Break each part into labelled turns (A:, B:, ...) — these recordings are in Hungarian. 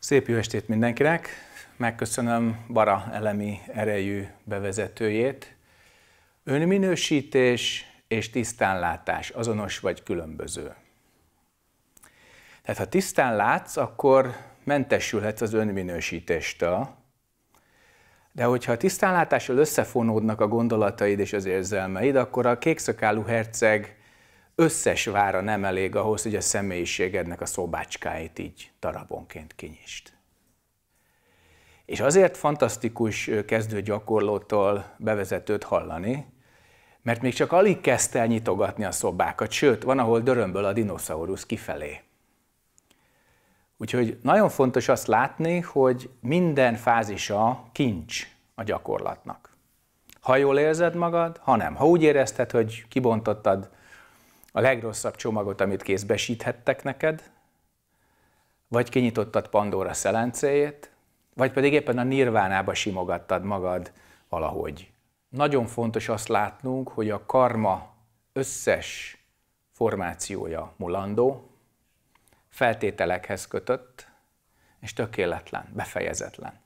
A: Szép jó estét mindenkinek! Megköszönöm Bara elemi erejű bevezetőjét. Önminősítés és tisztánlátás azonos vagy különböző. Tehát ha tisztán látsz, akkor mentesülhetsz az önminősítéstől, de hogyha a tisztánlátással összefonódnak a gondolataid és az érzelmeid, akkor a kékszakálú herceg összes vára nem elég ahhoz, hogy a személyiségednek a szobácskáit így tarabonként kinyisd. És azért fantasztikus kezdő gyakorlótól bevezetőt hallani, mert még csak alig kezdte el nyitogatni a szobákat, sőt, van, ahol dörömböl a dinoszaurusz kifelé. Úgyhogy nagyon fontos azt látni, hogy minden fázisa kincs a gyakorlatnak. Ha jól érzed magad, ha nem. Ha úgy érezted, hogy kibontottad a legrosszabb csomagot, amit kézbesíthettek neked, vagy kinyitottad Pandora szelencéjét, vagy pedig éppen a nirvánába simogattad magad valahogy. Nagyon fontos azt látnunk, hogy a karma összes formációja mulandó, feltételekhez kötött, és tökéletlen, befejezetlen.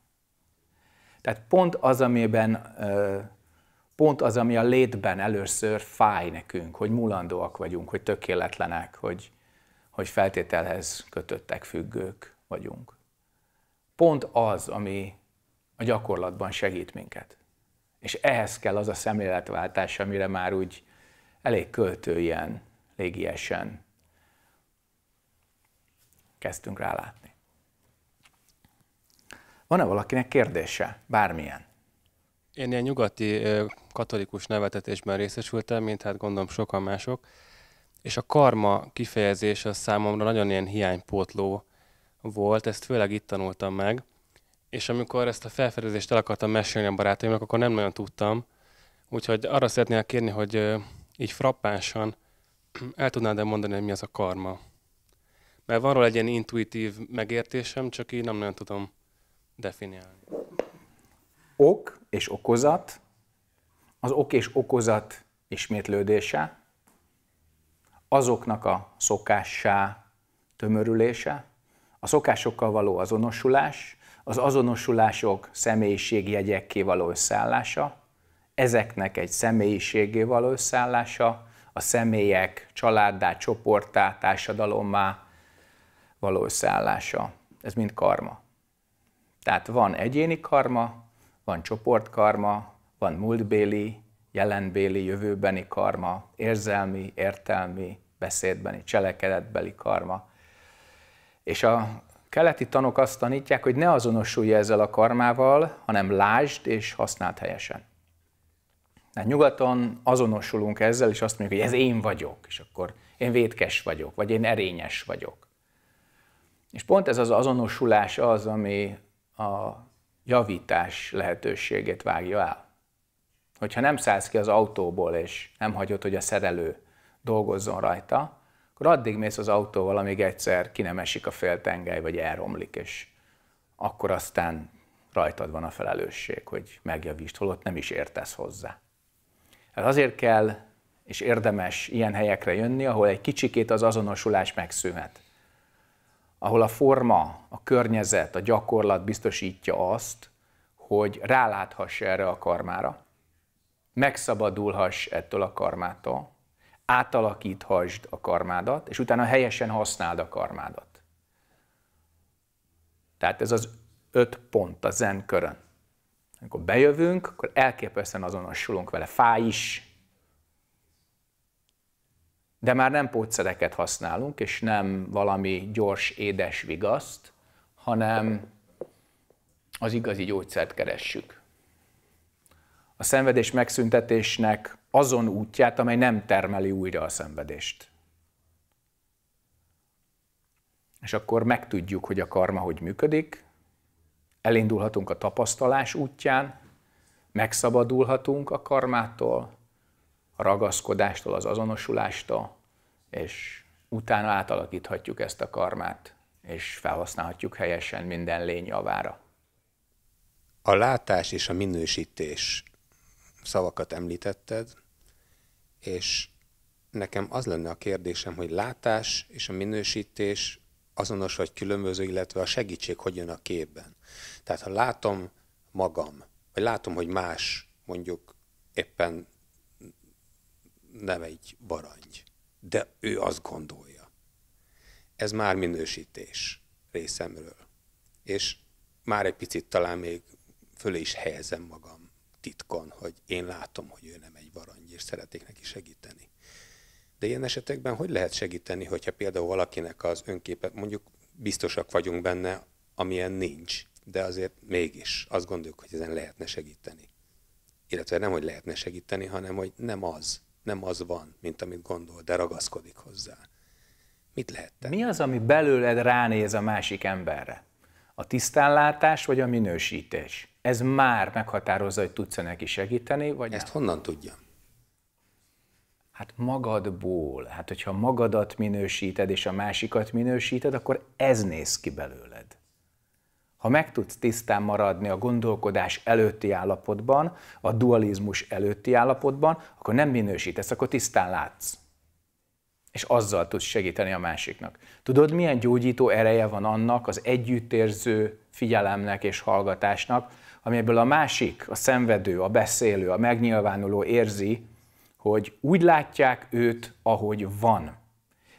A: Tehát pont az, amiben pont az, ami a létben először fáj nekünk, hogy mulandóak vagyunk, hogy tökéletlenek, hogy, hogy feltételhez kötöttek függők vagyunk. Pont az, ami a gyakorlatban segít minket. És ehhez kell az a szemléletváltás, amire már úgy elég költőjen, légiesen kezdtünk rálátni. Van-e valakinek kérdése? Bármilyen?
B: Én ilyen nyugati katolikus nevetetésben részesültem, mint hát gondolom sokan mások, és a karma kifejezés az számomra nagyon ilyen hiánypótló volt, ezt főleg itt tanultam meg, és amikor ezt a felfedezést el akartam mesélni a barátaimnak, akkor nem nagyon tudtam, úgyhogy arra szeretnék kérni, hogy így frappánsan el tudnád-e mondani, hogy mi az a karma? Mert van róla egy ilyen intuitív megértésem, csak így nem nagyon tudom definiálni.
A: Ok és okozat az ok és okozat ismétlődése, azoknak a szokássá tömörülése, a szokásokkal való azonosulás, az azonosulások személyiségjegyekké való összeállása, ezeknek egy személyiségé való összeállása, a személyek családdá, csoportá, társadalommá való összeállása. Ez mind karma. Tehát van egyéni karma, van csoportkarma, van múltbéli, jelenbéli, jövőbeni karma, érzelmi, értelmi, beszédbeni, cselekedetbeli karma. És a keleti tanok azt tanítják, hogy ne azonosulj ezzel a karmával, hanem lásd és használd helyesen. Hát nyugaton azonosulunk ezzel, és azt mondjuk, hogy ez én vagyok, és akkor én vétkes vagyok, vagy én erényes vagyok. És pont ez az azonosulás az, ami a javítás lehetőségét vágja el. Hogyha nem szállsz ki az autóból, és nem hagyod, hogy a szerelő dolgozzon rajta, akkor addig mész az autóval, amíg egyszer ki nem esik a féltengely, vagy elromlik, és akkor aztán rajtad van a felelősség, hogy megjavítsd, holott nem is értesz hozzá. Ez azért kell és érdemes ilyen helyekre jönni, ahol egy kicsikét az azonosulás megszűnhet. Ahol a forma, a környezet, a gyakorlat biztosítja azt, hogy ráláthass erre a karmára, megszabadulhass ettől a karmától, átalakíthasd a karmádat, és utána helyesen használd a karmádat. Tehát ez az öt pont a zen körön. Amikor bejövünk, akkor elképesztően azonosulunk vele. Fáj is. De már nem pótszereket használunk, és nem valami gyors, édes vigaszt, hanem az igazi gyógyszert keressük a szenvedés megszüntetésnek azon útját, amely nem termeli újra a szenvedést. És akkor megtudjuk, hogy a karma hogy működik, elindulhatunk a tapasztalás útján, megszabadulhatunk a karmától, a ragaszkodástól, az azonosulástól, és utána átalakíthatjuk ezt a karmát, és felhasználhatjuk helyesen minden lény javára.
C: A látás és a minősítés szavakat említetted, és nekem az lenne a kérdésem, hogy látás és a minősítés azonos vagy különböző, illetve a segítség hogyan a képben. Tehát ha látom magam, vagy látom, hogy más mondjuk éppen nem egy barangy, de ő azt gondolja. Ez már minősítés részemről. És már egy picit talán még fölé is helyezem magam titkon, hogy én látom, hogy ő nem egy varangy, és szeretnék neki segíteni. De ilyen esetekben hogy lehet segíteni, hogyha például valakinek az önképet, mondjuk biztosak vagyunk benne, amilyen nincs, de azért mégis azt gondoljuk, hogy ezen lehetne segíteni. Illetve nem, hogy lehetne segíteni, hanem, hogy nem az, nem az van, mint amit gondol, de ragaszkodik hozzá.
A: Mit lehet tenni? Mi az, ami belőled ránéz a másik emberre? A tisztánlátás vagy a minősítés? Ez már meghatározza, hogy tudsz-e neki segíteni, vagy Ezt nem? honnan tudja? Hát magadból. Hát hogyha magadat minősíted, és a másikat minősíted, akkor ez néz ki belőled. Ha meg tudsz tisztán maradni a gondolkodás előtti állapotban, a dualizmus előtti állapotban, akkor nem minősítesz, akkor tisztán látsz és azzal tudsz segíteni a másiknak. Tudod, milyen gyógyító ereje van annak az együttérző figyelemnek és hallgatásnak, amiből a másik, a szenvedő, a beszélő, a megnyilvánuló érzi, hogy úgy látják őt, ahogy van.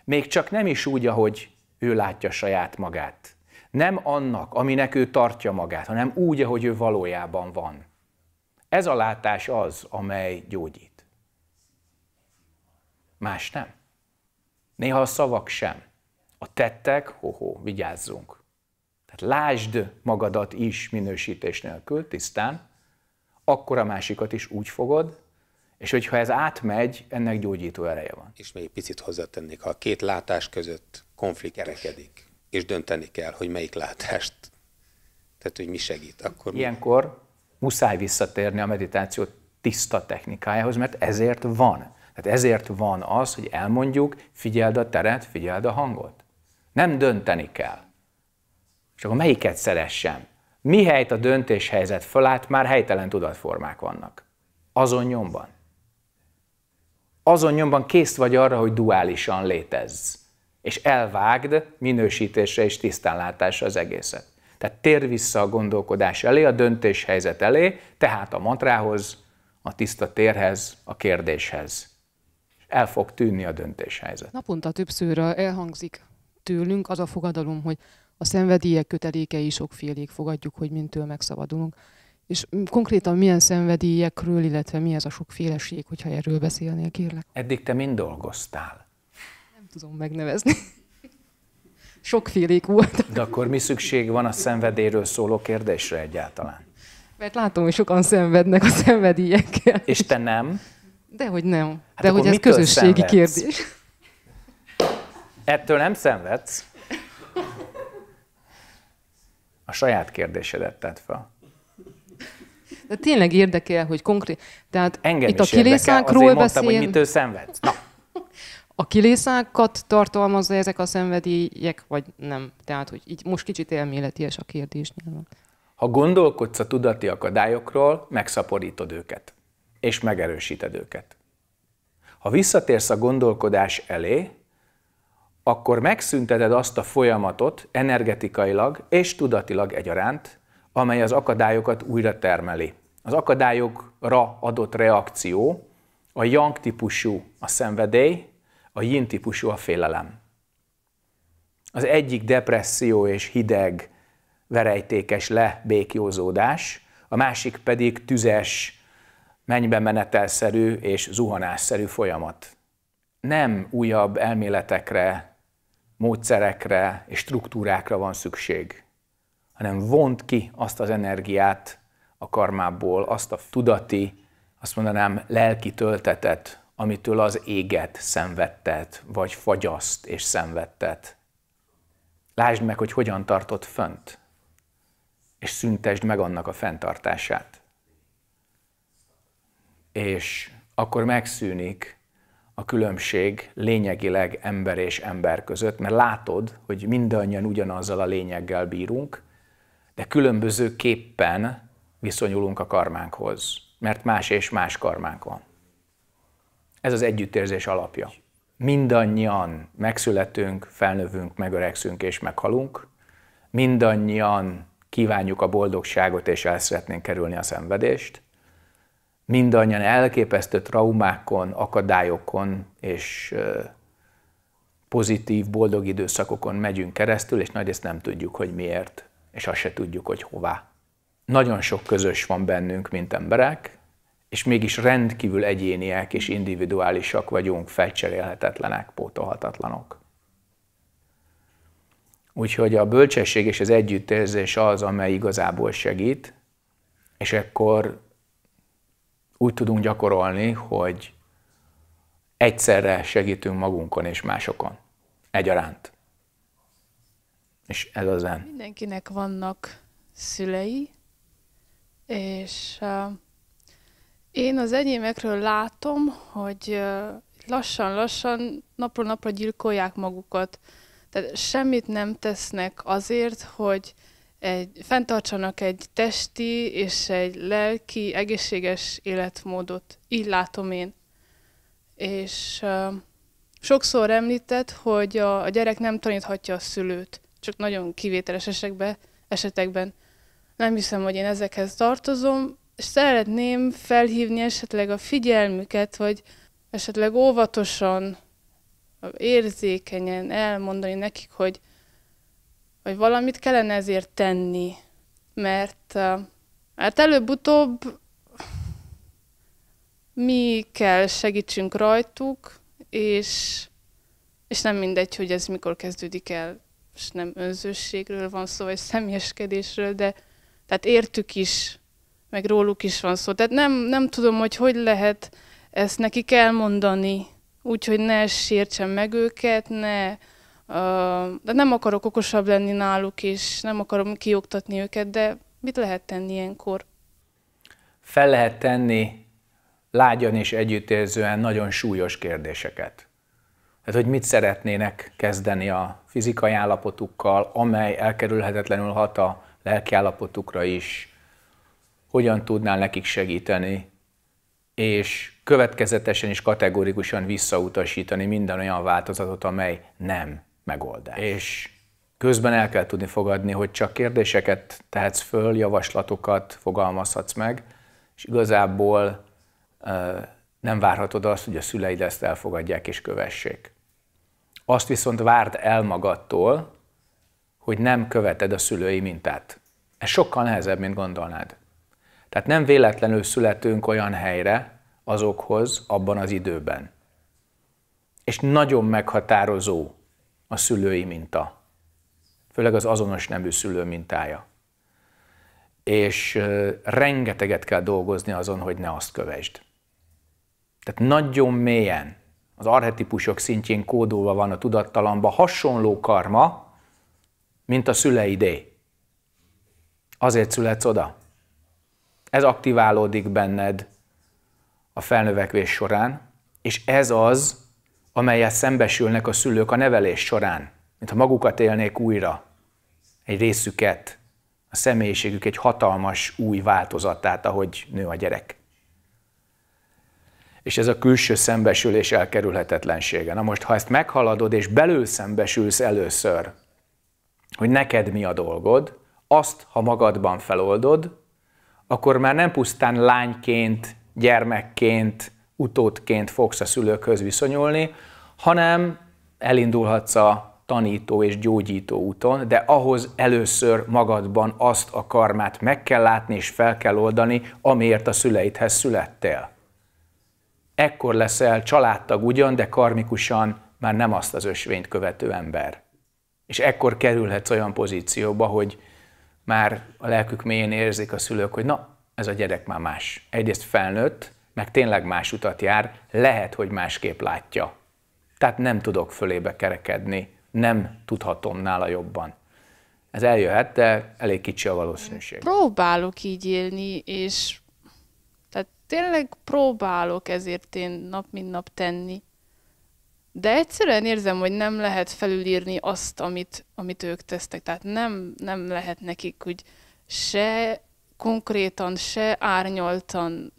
A: Még csak nem is úgy, ahogy ő látja saját magát. Nem annak, aminek ő tartja magát, hanem úgy, ahogy ő valójában van. Ez a látás az, amely gyógyít. Más nem. Néha a szavak sem. A tettek, hoho, vigyázzunk. Tehát lásd magadat is minősítés nélkül, tisztán, akkor a másikat is úgy fogod, és
C: hogyha ez átmegy, ennek gyógyító ereje van. És még picit hozzátennék, ha a két látás között konflikt kerekedik, és dönteni kell, hogy melyik látást, tehát hogy mi segít, akkor... Ilyenkor
A: mi? muszáj visszatérni a meditáció tiszta technikájához, mert ezért van. Tehát ezért van az, hogy elmondjuk, figyeld a teret, figyeld a hangot. Nem dönteni kell. És akkor melyiket szeressem? Mi helyt a döntéshelyzet fölállt, már helytelen tudatformák vannak. Azon nyomban. Azon nyomban kész vagy arra, hogy duálisan létezz. És elvágd minősítésre és tisztánlátásra az egészet. Tehát tér vissza a gondolkodás elé, a döntéshelyzet elé, tehát a mantrához, a tiszta térhez, a kérdéshez el fog tűnni a döntéshelyzet.
D: Naponta többször elhangzik tőlünk az a fogadalom, hogy a szenvedélyek kötelékei sokfélék fogadjuk, hogy mintől megszabadulunk. És konkrétan milyen szenvedélyekről, illetve mi ez a sokféleség, hogyha erről beszélnél, kérlek?
A: Eddig te mind dolgoztál? Nem tudom megnevezni.
D: Sokfélék volt.
A: De akkor mi szükség van a szenvedélyről szóló kérdésre egyáltalán?
D: Mert látom, hogy sokan szenvednek a szenvedélyekkel.
A: És te nem?
D: Dehogy nem. Hát De hogy ez közösségi szenvedsz? kérdés.
A: Ettől nem szenvedsz? A saját kérdésedet tett fel.
D: De tényleg érdekel, hogy konkrét... Tehát Engem itt a kilészákról beszél... Mondtam, hogy mitől szenvedsz. Na. A kilészákat tartalmazza ezek a szenvedélyek, vagy nem? Tehát, hogy így most kicsit elméleties a kérdés nyilván.
A: Ha gondolkodsz a tudati akadályokról, megszaporítod őket és megerősíted őket. Ha visszatérsz a gondolkodás elé, akkor megszünteted azt a folyamatot energetikailag és tudatilag egyaránt, amely az akadályokat újra termeli. Az akadályokra adott reakció a yang típusú a szenvedély, a yin típusú a félelem. Az egyik depresszió és hideg, verejtékes lebékjózódás, a másik pedig tüzes, mennybe menetelszerű és zuhanásszerű folyamat. Nem újabb elméletekre, módszerekre és struktúrákra van szükség, hanem vont ki azt az energiát a karmából, azt a tudati, azt mondanám lelki töltetet, amitől az éget szenvedtet, vagy fagyaszt és szenvedtet. Lásd meg, hogy hogyan tartott fönt, és szüntesd meg annak a fenntartását és akkor megszűnik a különbség lényegileg ember és ember között, mert látod, hogy mindannyian ugyanazzal a lényeggel bírunk, de különböző képpen viszonyulunk a karmánkhoz, mert más és más karmánk van. Ez az együttérzés alapja. Mindannyian megszületünk, felnövünk, megöregszünk és meghalunk, mindannyian kívánjuk a boldogságot és el szeretnénk kerülni a szenvedést, mindannyian elképesztő traumákon, akadályokon és pozitív, boldog időszakokon megyünk keresztül, és nagyrészt nem tudjuk, hogy miért, és azt se tudjuk, hogy hová. Nagyon sok közös van bennünk, mint emberek, és mégis rendkívül egyéniek és individuálisak vagyunk, felcserélhetetlenek, pótolhatatlanok. Úgyhogy a bölcsesség és az együttérzés az, amely igazából segít, és ekkor úgy tudunk gyakorolni, hogy egyszerre segítünk magunkon és másokon. Egyaránt. És ez az en.
D: Mindenkinek vannak szülei, és uh, én az enyémekről látom, hogy uh, lassan-lassan, napról napra gyilkolják magukat. Tehát semmit nem tesznek azért, hogy egy, fenntartsanak egy testi és egy lelki egészséges életmódot. Így látom én. És uh, sokszor említett, hogy a, a gyerek nem taníthatja a szülőt, csak nagyon kivételes esekbe, esetekben. Nem hiszem, hogy én ezekhez tartozom, és szeretném felhívni esetleg a figyelmüket, vagy esetleg óvatosan, érzékenyen elmondani nekik, hogy vagy valamit kellene ezért tenni, mert, hát előbb-utóbb mi kell segítsünk rajtuk, és, és nem mindegy, hogy ez mikor kezdődik el, és nem önzőségről van szó, vagy személyeskedésről, de tehát értük is, meg róluk is van szó. Tehát nem, nem tudom, hogy hogy lehet ezt nekik elmondani, úgyhogy ne sértsem meg őket, ne, de nem akarok okosabb lenni náluk, és nem akarom kioktatni őket, de mit lehet tenni ilyenkor?
A: Fel lehet tenni lágyan és együttérzően nagyon súlyos kérdéseket. Tehát, hogy mit szeretnének kezdeni a fizikai állapotukkal, amely elkerülhetetlenül hat a lelki állapotukra is, hogyan tudnál nekik segíteni, és következetesen és kategórikusan visszautasítani minden olyan változatot, amely nem megoldás. És közben el kell tudni fogadni, hogy csak kérdéseket tehetsz föl, javaslatokat fogalmazhatsz meg, és igazából nem várhatod azt, hogy a szüleid ezt elfogadják és kövessék. Azt viszont várd el magadtól, hogy nem követed a szülői mintát. Ez sokkal nehezebb, mint gondolnád. Tehát nem véletlenül születünk olyan helyre, azokhoz, abban az időben. És nagyon meghatározó a szülői minta. Főleg az azonos nemű szülő mintája. És rengeteget kell dolgozni azon, hogy ne azt kövesd. Tehát nagyon mélyen, az arhetipusok szintjén kódolva van a tudattalamba hasonló karma, mint a szüleidé. Azért születsz oda. Ez aktiválódik benned a felnövekvés során, és ez az, amelyet szembesülnek a szülők a nevelés során, mintha magukat élnék újra, egy részüket, a személyiségük egy hatalmas új változatát, ahogy nő a gyerek. És ez a külső szembesülés elkerülhetetlensége. Na most, ha ezt meghaladod, és belül szembesülsz először, hogy neked mi a dolgod, azt, ha magadban feloldod, akkor már nem pusztán lányként, gyermekként, utódként fogsz a szülőkhöz viszonyulni, hanem elindulhatsz a tanító és gyógyító úton, de ahhoz először magadban azt a karmát meg kell látni és fel kell oldani, amiért a szüleidhez születtél. Ekkor leszel családtag ugyan, de karmikusan már nem azt az ösvényt követő ember. És ekkor kerülhetsz olyan pozícióba, hogy már a lelkük mélyén érzik a szülők, hogy na, ez a gyerek már más. Egyrészt felnőtt, meg tényleg más utat jár, lehet, hogy másképp látja. Tehát nem tudok fölébe kerekedni, nem tudhatom nála jobban. Ez eljöhet, de elég kicsi a valószínűség.
D: Próbálok így élni, és tehát tényleg próbálok ezért én nap mint nap tenni. De egyszerűen érzem, hogy nem lehet felülírni azt, amit, amit ők tesztek. Tehát nem, nem lehet nekik, hogy se konkrétan, se árnyaltan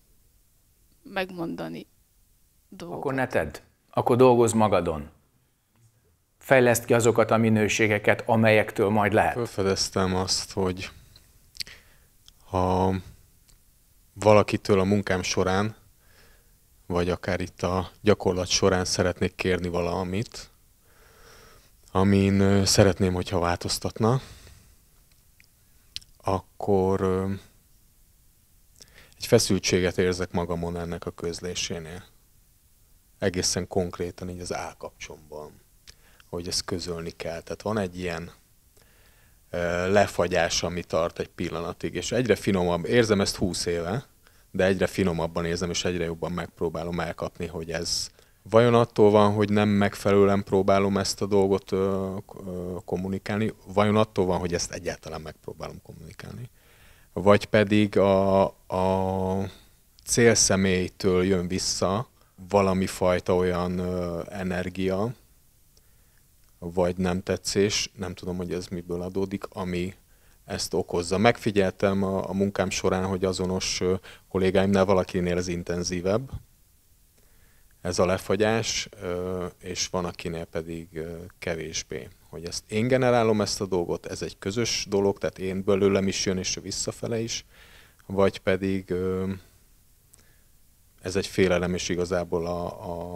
D: megmondani
A: dolgokat. Akkor ne tedd. Akkor dolgozz magadon. Fejleszt ki azokat
E: a minőségeket, amelyektől majd lehet. Felfedeztem azt, hogy ha valakitől a munkám során, vagy akár itt a gyakorlat során szeretnék kérni valamit, amin szeretném, hogyha változtatna, akkor egy feszültséget érzek magamon ennek a közlésénél. Egészen konkrétan így az állkapcsomban, hogy ezt közölni kell. Tehát van egy ilyen lefagyás, ami tart egy pillanatig, és egyre finomabb, érzem ezt húsz éve, de egyre finomabban érzem, és egyre jobban megpróbálom elkapni, hogy ez vajon attól van, hogy nem megfelelően próbálom ezt a dolgot ö, ö, kommunikálni, vajon attól van, hogy ezt egyáltalán megpróbálom kommunikálni vagy pedig a, a célszemélytől jön vissza valami fajta olyan ö, energia, vagy nem tetszés, nem tudom, hogy ez miből adódik, ami ezt okozza. Megfigyeltem a, a munkám során, hogy azonos ö, kollégáimnál valakinél ez intenzívebb, ez a lefagyás, és van, akinél pedig kevésbé hogy ezt én generálom ezt a dolgot, ez egy közös dolog, tehát én belőlem is jön, és visszafele is, vagy pedig ez egy félelem, és igazából a,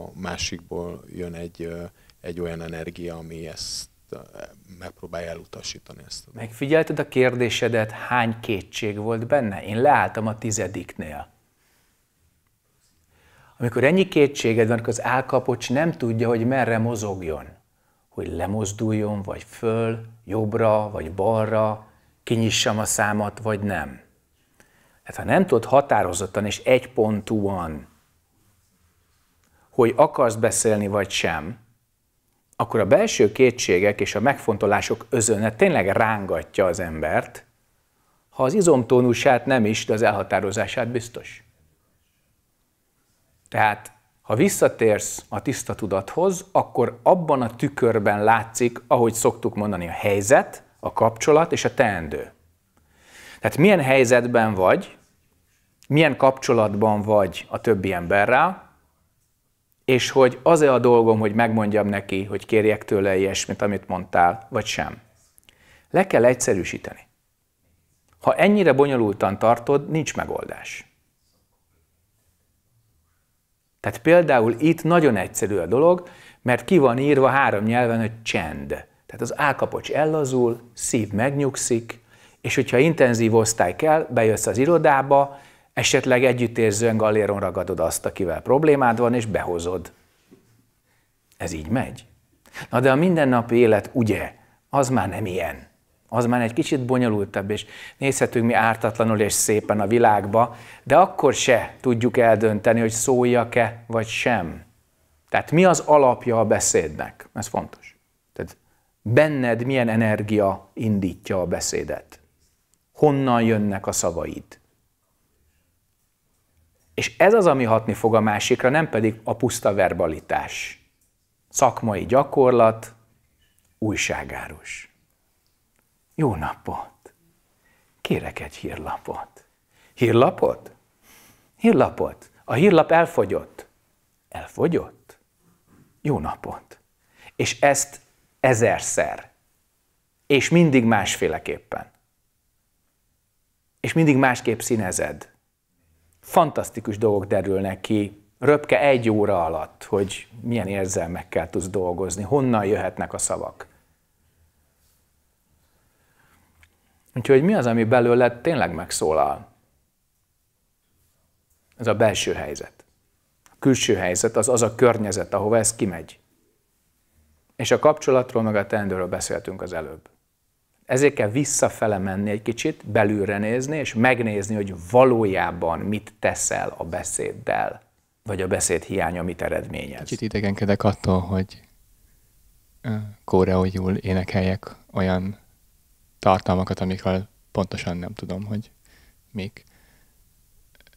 E: a másikból jön egy, egy olyan energia, ami ezt megpróbálja elutasítani ezt.
A: Megfigyelted a kérdésedet, hány kétség volt benne? Én leálltam a tizediknél. Amikor ennyi kétséged van, akkor az álkapocs nem tudja, hogy merre mozogjon hogy lemozduljon, vagy föl, jobbra, vagy balra, kinyissam a számat, vagy nem. Hát ha nem tudod határozottan és egypontúan, hogy akarsz beszélni, vagy sem, akkor a belső kétségek és a megfontolások özöne tényleg rángatja az embert, ha az izomtónusát nem is, de az elhatározását biztos. Tehát ha visszatérsz a tiszta tudathoz, akkor abban a tükörben látszik, ahogy szoktuk mondani, a helyzet, a kapcsolat és a teendő. Tehát milyen helyzetben vagy, milyen kapcsolatban vagy a többi emberrel, és hogy az-e a dolgom, hogy megmondjam neki, hogy kérjek tőle ilyesmit, amit mondtál, vagy sem. Le kell egyszerűsíteni. Ha ennyire bonyolultan tartod, nincs megoldás. Tehát például itt nagyon egyszerű a dolog, mert ki van írva három nyelven, hogy csend. Tehát az állkapocs ellazul, szív megnyugszik, és hogyha intenzív osztály kell, bejössz az irodába, esetleg együttérzően galéron ragadod azt, akivel problémád van, és behozod. Ez így megy. Na de a mindennapi élet, ugye, az már nem ilyen az már egy kicsit bonyolultabb, és nézhetünk mi ártatlanul és szépen a világba, de akkor se tudjuk eldönteni, hogy szóljak-e vagy sem. Tehát mi az alapja a beszédnek? Ez fontos. Tehát benned milyen energia indítja a beszédet? Honnan jönnek a szavaid? És ez az, ami hatni fog a másikra, nem pedig a puszta verbalitás. Szakmai gyakorlat, újságárus. Jó napot! Kérek egy hírlapot. Hírlapot? Hírlapot. A hírlap elfogyott. Elfogyott? Jó napot. És ezt ezerszer. És mindig másféleképpen. És mindig másképp színezed. Fantasztikus dolgok derülnek ki röpke egy óra alatt, hogy milyen érzelmekkel tudsz dolgozni, honnan jöhetnek a szavak. Úgyhogy mi az, ami belőled tényleg megszólal? Ez a belső helyzet. A külső helyzet az az a környezet, ahova ez kimegy. És a kapcsolatról, meg a teendőről beszéltünk az előbb. Ezért kell visszafele menni egy kicsit, belülre nézni, és megnézni, hogy valójában mit teszel a beszéddel, vagy a beszéd hiánya
E: mit eredményez. Kicsit idegenkedek attól, hogy kóreójul énekeljek olyan tartalmakat, amikről pontosan nem tudom, hogy mik.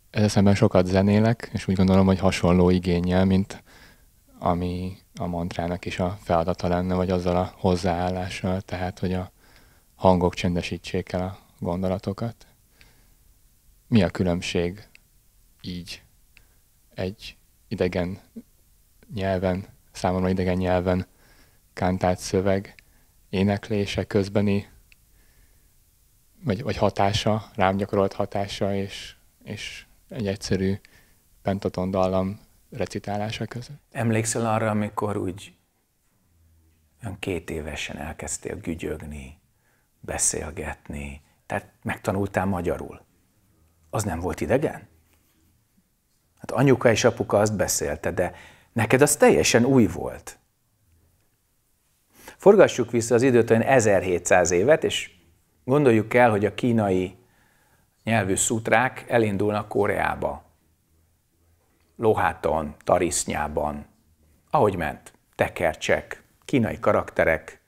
E: ez eszemben sokat zenélek, és úgy gondolom, hogy hasonló igényel, mint ami a mantrának is a feladata lenne, vagy azzal a hozzáállással, tehát, hogy a hangok csendesítsék el a gondolatokat. Mi a különbség így egy idegen nyelven, számomra idegen nyelven kántált szöveg éneklése közbeni vagy, vagy hatása, rám gyakorolt hatása, és, és egy egyszerű pentaton dallam recitálása között.
A: Emlékszel arra, amikor úgy olyan két évesen elkezdtél gügyögni, beszélgetni, tehát megtanultál magyarul? Az nem volt idegen? Hát anyuka és apuka azt beszélte, de neked az teljesen új volt. Forgassuk vissza az időt olyan 1700 évet, és Gondoljuk el, hogy a kínai nyelvű szutrák elindulnak Koreába, Lohaton, Tarisznyában, ahogy ment, tekercsek, kínai karakterek.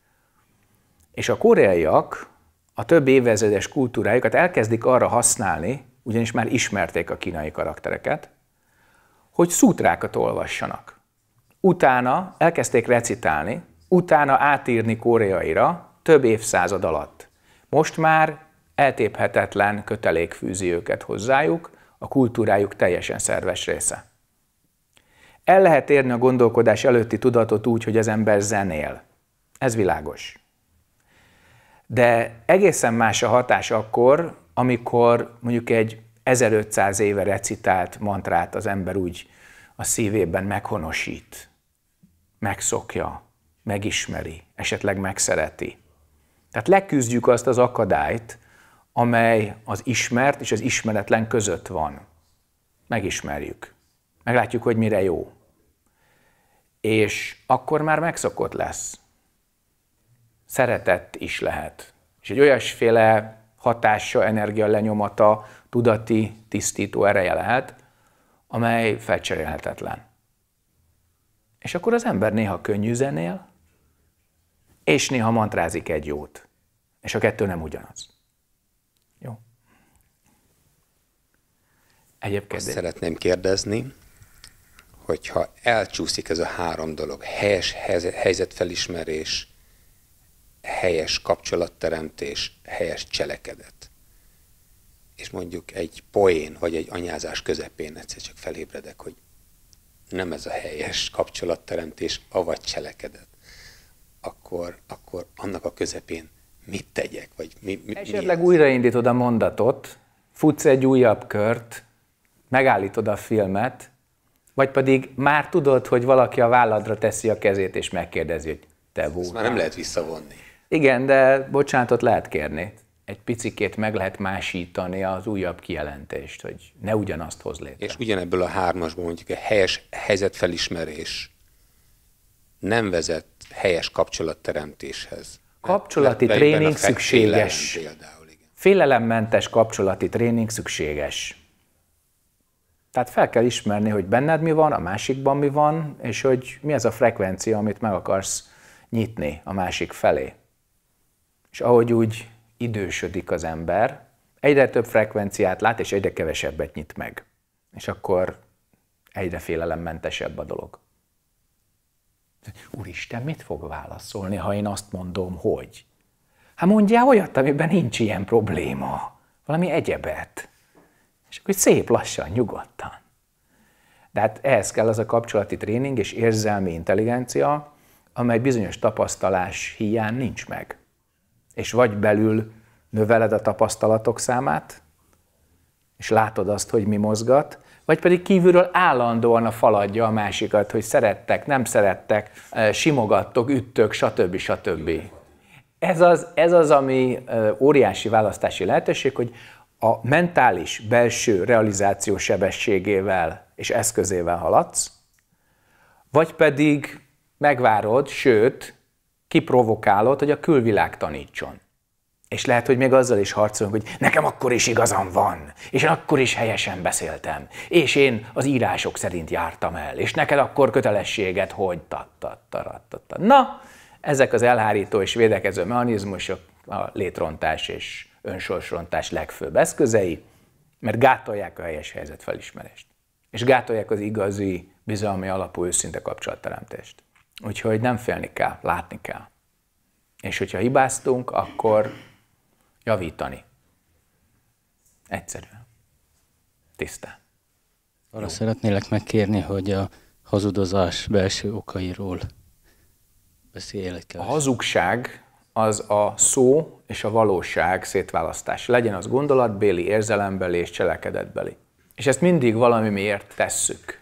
A: És a koreaiak a több évezredes kultúrájukat elkezdik arra használni, ugyanis már ismerték a kínai karaktereket, hogy szútrákat olvassanak. Utána elkezdték recitálni, utána átírni koreaira több évszázad alatt. Most már eltéphetetlen kötelék fűzi őket hozzájuk, a kultúrájuk teljesen szerves része. El lehet érni a gondolkodás előtti tudatot úgy, hogy az ember zenél. Ez világos. De egészen más a hatás akkor, amikor mondjuk egy 1500 éve recitált mantrát az ember úgy a szívében meghonosít, megszokja, megismeri, esetleg megszereti. Tehát leküzdjük azt az akadályt, amely az ismert és az ismeretlen között van. Megismerjük. Meglátjuk, hogy mire jó. És akkor már megszokott lesz. Szeretett is lehet. És egy olyasféle hatása, energia lenyomata, tudati tisztító ereje lehet, amely felcserélhetetlen. És akkor az ember néha könnyű zenél, és néha mantrázik egy jót. És a kettő nem ugyanaz.
E: Jó?
C: Egyébként. Azt szeretném kérdezni, hogyha elcsúszik ez a három dolog, helyes helyzetfelismerés, helyes kapcsolatteremtés, helyes cselekedet, és mondjuk egy poén vagy egy anyázás közepén egyszer csak felébredek, hogy nem ez a helyes kapcsolatteremtés, avagy cselekedet akkor, akkor annak a közepén mit tegyek? Vagy mi, mi, Esetleg mi
A: újraindítod a mondatot, futsz egy újabb kört, megállítod a filmet, vagy pedig már tudod, hogy valaki a válladra teszi a kezét, és megkérdezi, hogy te voltál. Ezt már nem lehet
C: visszavonni.
A: Igen, de bocsánatot lehet kérni. Egy picikét meg lehet másítani az újabb
C: kijelentést, hogy ne ugyanazt hoz létre. És ugyanebből a hármasból mondjuk a helyes helyzetfelismerés nem vezet helyes kapcsolatteremtéshez.
A: Kapcsolati le, tréning szükséges. Félelem, például, igen. Félelemmentes kapcsolati tréning szükséges. Tehát fel kell ismerni, hogy benned mi van, a másikban mi van, és hogy mi ez a frekvencia, amit meg akarsz nyitni a másik felé. És ahogy úgy idősödik az ember, egyre több frekvenciát lát, és egyre kevesebbet nyit meg. És akkor egyre félelemmentesebb a dolog. Úristen, mit fog válaszolni, ha én azt mondom, hogy? Hát mondjál olyat, amiben nincs ilyen probléma. Valami egyebet. És akkor szép lassan, nyugodtan. De hát ehhez kell az a kapcsolati tréning és érzelmi intelligencia, amely bizonyos tapasztalás hiány nincs meg. És vagy belül növeled a tapasztalatok számát, és látod azt, hogy mi mozgat, vagy pedig kívülről állandóan a faladja a másikat, hogy szerettek, nem szerettek, simogattok, üttök, stb. stb. Ez az, ez az, ami óriási választási lehetőség, hogy a mentális belső realizáció sebességével és eszközével haladsz, vagy pedig megvárod, sőt, kiprovokálod, hogy a külvilág tanítson. És lehet, hogy még azzal is harcolunk, hogy nekem akkor is igazam van, és én akkor is helyesen beszéltem, és én az írások szerint jártam el, és neked akkor kötelességet, hogy ta, ta, ta, ta, ta. Na, ezek az elhárító és védekező mechanizmusok a létrontás és önsorsrontás legfőbb eszközei, mert gátolják a helyes helyzet felismerést, és gátolják az igazi, bizalmi alapú őszinte kapcsolatteremtést. Úgyhogy nem félni kell, látni kell. És hogyha hibáztunk, akkor javítani. Egyszerűen. Tiszta.
F: Arra Jó. szeretnélek megkérni, hogy a hazudozás belső okairól
A: beszélek. A hazugság az a szó és a valóság szétválasztás. Legyen az gondolatbéli, érzelembeli és cselekedetbeli. És ezt mindig valami miért tesszük.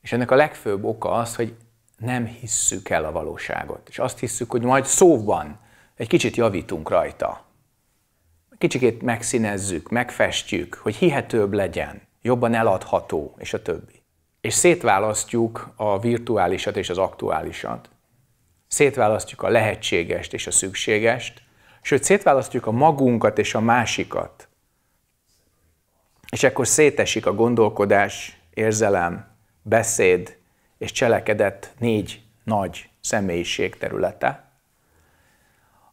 A: És ennek a legfőbb oka az, hogy nem hisszük el a valóságot. És azt hisszük, hogy majd szóban egy kicsit javítunk rajta kicsikét megszínezzük, megfestjük, hogy hihetőbb legyen, jobban eladható, és a többi. És szétválasztjuk a virtuálisat és az aktuálisat, szétválasztjuk a lehetségest és a szükségest, sőt, szétválasztjuk a magunkat és a másikat. És akkor szétesik a gondolkodás, érzelem, beszéd és cselekedet négy nagy személyiség területe,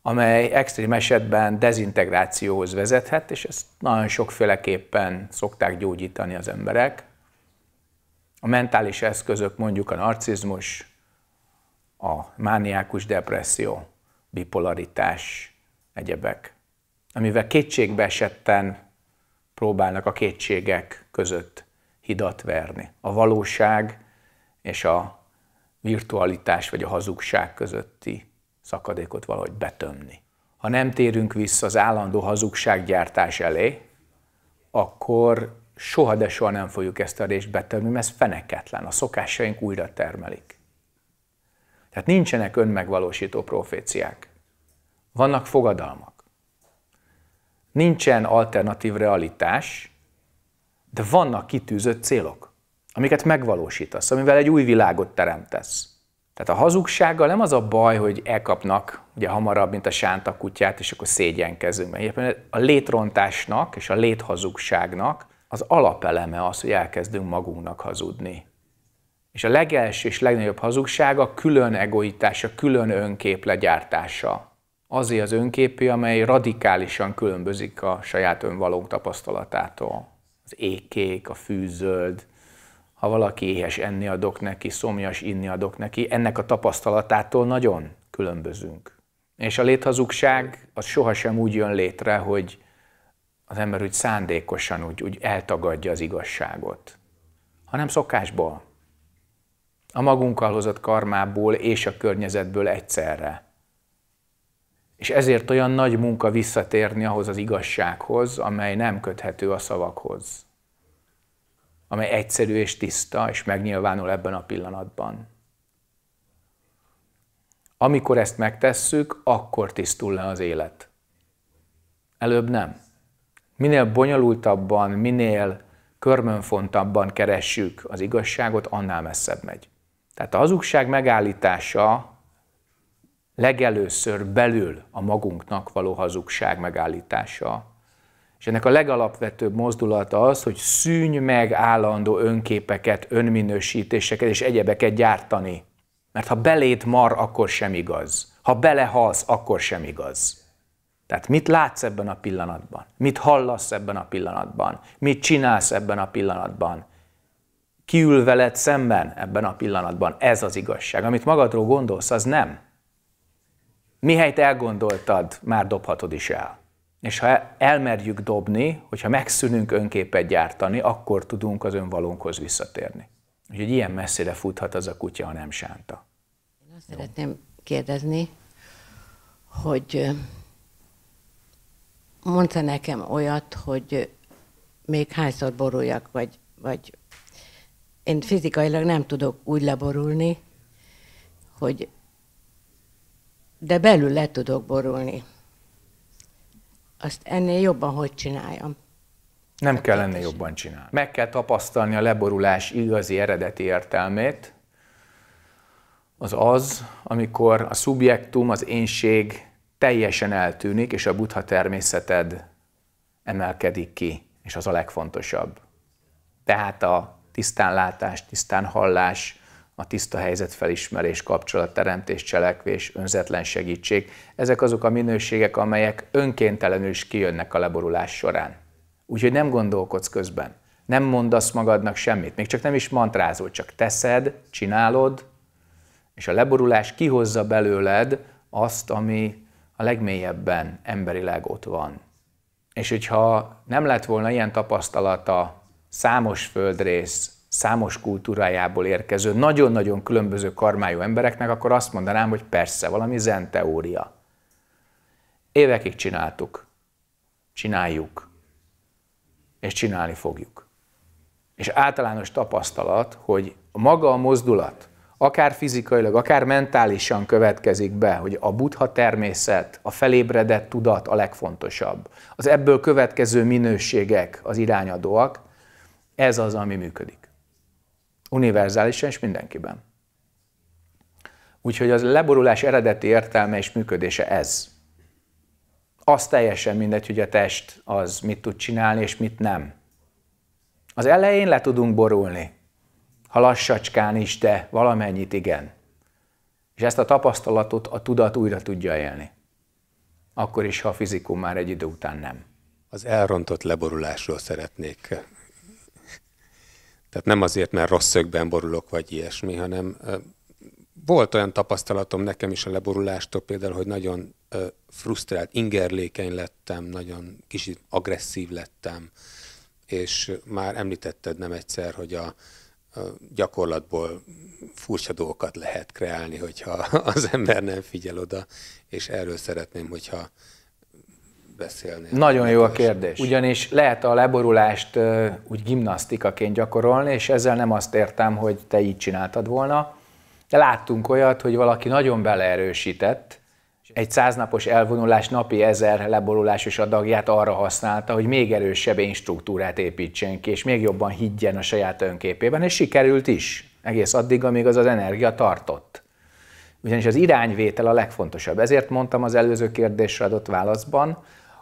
A: amely extrém esetben dezintegrációhoz vezethet, és ezt nagyon sokféleképpen szokták gyógyítani az emberek. A mentális eszközök mondjuk a narcizmus, a mániákus depresszió, bipolaritás, egyebek, amivel kétségbe esetten próbálnak a kétségek között hidat verni. A valóság és a virtualitás vagy a hazugság közötti szakadékot valahogy betömni. Ha nem térünk vissza az állandó hazugsággyártás elé, akkor soha de soha nem fogjuk ezt a részt betömni, mert ez feneketlen, a szokásaink újra termelik. Tehát nincsenek önmegvalósító proféciák. Vannak fogadalmak. Nincsen alternatív realitás, de vannak kitűzött célok, amiket megvalósítasz, amivel egy új világot teremtesz. Tehát a hazugsággal nem az a baj, hogy elkapnak ugye hamarabb, mint a sánta kutyát, és akkor szégyenkezünk. Mert a létrontásnak és a léthazugságnak az alapeleme az, hogy elkezdünk magunknak hazudni. És a legelső és legnagyobb hazugság a külön egoitása, külön önkép legyártása. Azért az önképi, amely radikálisan különbözik a saját önvalónk tapasztalatától. Az ékék, a fűzöld, ha valaki éhes enni adok neki, szomjas inni adok neki, ennek a tapasztalatától nagyon különbözünk. És a léthazugság az sohasem úgy jön létre, hogy az ember úgy szándékosan úgy, úgy eltagadja az igazságot, hanem szokásból. A magunkkal hozott karmából és a környezetből egyszerre. És ezért olyan nagy munka visszatérni ahhoz az igazsághoz, amely nem köthető a szavakhoz amely egyszerű és tiszta, és megnyilvánul ebben a pillanatban. Amikor ezt megtesszük, akkor tisztul le az élet. Előbb nem. Minél bonyolultabban, minél körmönfontabban keressük az igazságot, annál messzebb megy. Tehát a hazugság megállítása legelőször belül a magunknak való hazugság megállítása és ennek a legalapvetőbb mozdulata az, hogy szűnj meg állandó önképeket, önminősítéseket és egyebeket gyártani. Mert ha belét mar, akkor sem igaz. Ha belehalsz, akkor sem igaz. Tehát mit látsz ebben a pillanatban? Mit hallasz ebben a pillanatban? Mit csinálsz ebben a pillanatban? ül veled szemben ebben a pillanatban? Ez az igazság. Amit magadról gondolsz, az nem. Mihelyt elgondoltad, már dobhatod is el. És ha elmerjük dobni, hogyha megszűnünk önképet gyártani, akkor tudunk az önvalónkhoz visszatérni. Úgyhogy ilyen messzire futhat az a kutya, ha nem sánta.
G: Én azt Jó. szeretném kérdezni, hogy mondta nekem olyat, hogy még hányszor boruljak, vagy, vagy én fizikailag nem tudok úgy leborulni, hogy de belül le tudok borulni azt ennél jobban hogy csináljam.
A: Nem kell ennél jobban csinálni. Meg kell tapasztalni a leborulás igazi eredeti értelmét, az az, amikor a szubjektum, az énség teljesen eltűnik, és a buddha természeted emelkedik ki, és az a legfontosabb. Tehát a tisztánlátás, tisztánhallás, a tiszta helyzet felismerés, kapcsolatteremtés, cselekvés, önzetlen segítség. Ezek azok a minőségek, amelyek önkéntelenül is kijönnek a leborulás során. Úgyhogy nem gondolkodsz közben, nem mondasz magadnak semmit, még csak nem is mantrázol, csak teszed, csinálod, és a leborulás kihozza belőled azt, ami a legmélyebben emberileg ott van. És hogyha nem lett volna ilyen tapasztalata számos földrész számos kultúrájából érkező, nagyon-nagyon különböző karmájú embereknek, akkor azt mondanám, hogy persze, valami zen teória. Évekig csináltuk, csináljuk, és csinálni fogjuk. És általános tapasztalat, hogy maga a mozdulat, akár fizikailag, akár mentálisan következik be, hogy a buddha természet, a felébredett tudat a legfontosabb. Az ebből következő minőségek az irányadóak, ez az, ami működik univerzálisan és mindenkiben. Úgyhogy az leborulás eredeti értelme és működése ez. Az teljesen mindegy, hogy a test az mit tud csinálni és mit nem. Az elején le tudunk borulni, ha lassacskán is, de valamennyit igen. És ezt a tapasztalatot a tudat újra tudja élni.
C: Akkor is, ha a fizikum már egy idő után nem. Az elrontott leborulásról szeretnék tehát nem azért, mert rossz szögben borulok, vagy ilyesmi, hanem volt olyan tapasztalatom nekem is a leborulástól például, hogy nagyon frusztrált, ingerlékeny lettem, nagyon kicsit agresszív lettem, és már említetted nem egyszer, hogy a, a gyakorlatból furcsa dolgokat lehet kreálni, hogyha az ember nem figyel oda, és erről szeretném, hogyha beszélni? Nagyon jó a kérdés.
A: Ugyanis lehet a leborulást úgy gimnasztikaként gyakorolni, és ezzel nem azt értem, hogy te így csináltad volna, de láttunk olyat, hogy valaki nagyon beleerősített, egy száznapos elvonulás napi ezer leborulásos adagját arra használta, hogy még erősebb én struktúrát építsen ki, és még jobban higgyen a saját önképében, és sikerült is, egész addig, amíg az az energia tartott. Ugyanis az irányvétel a legfontosabb. Ezért mondtam az előző kérdésre adott válaszban,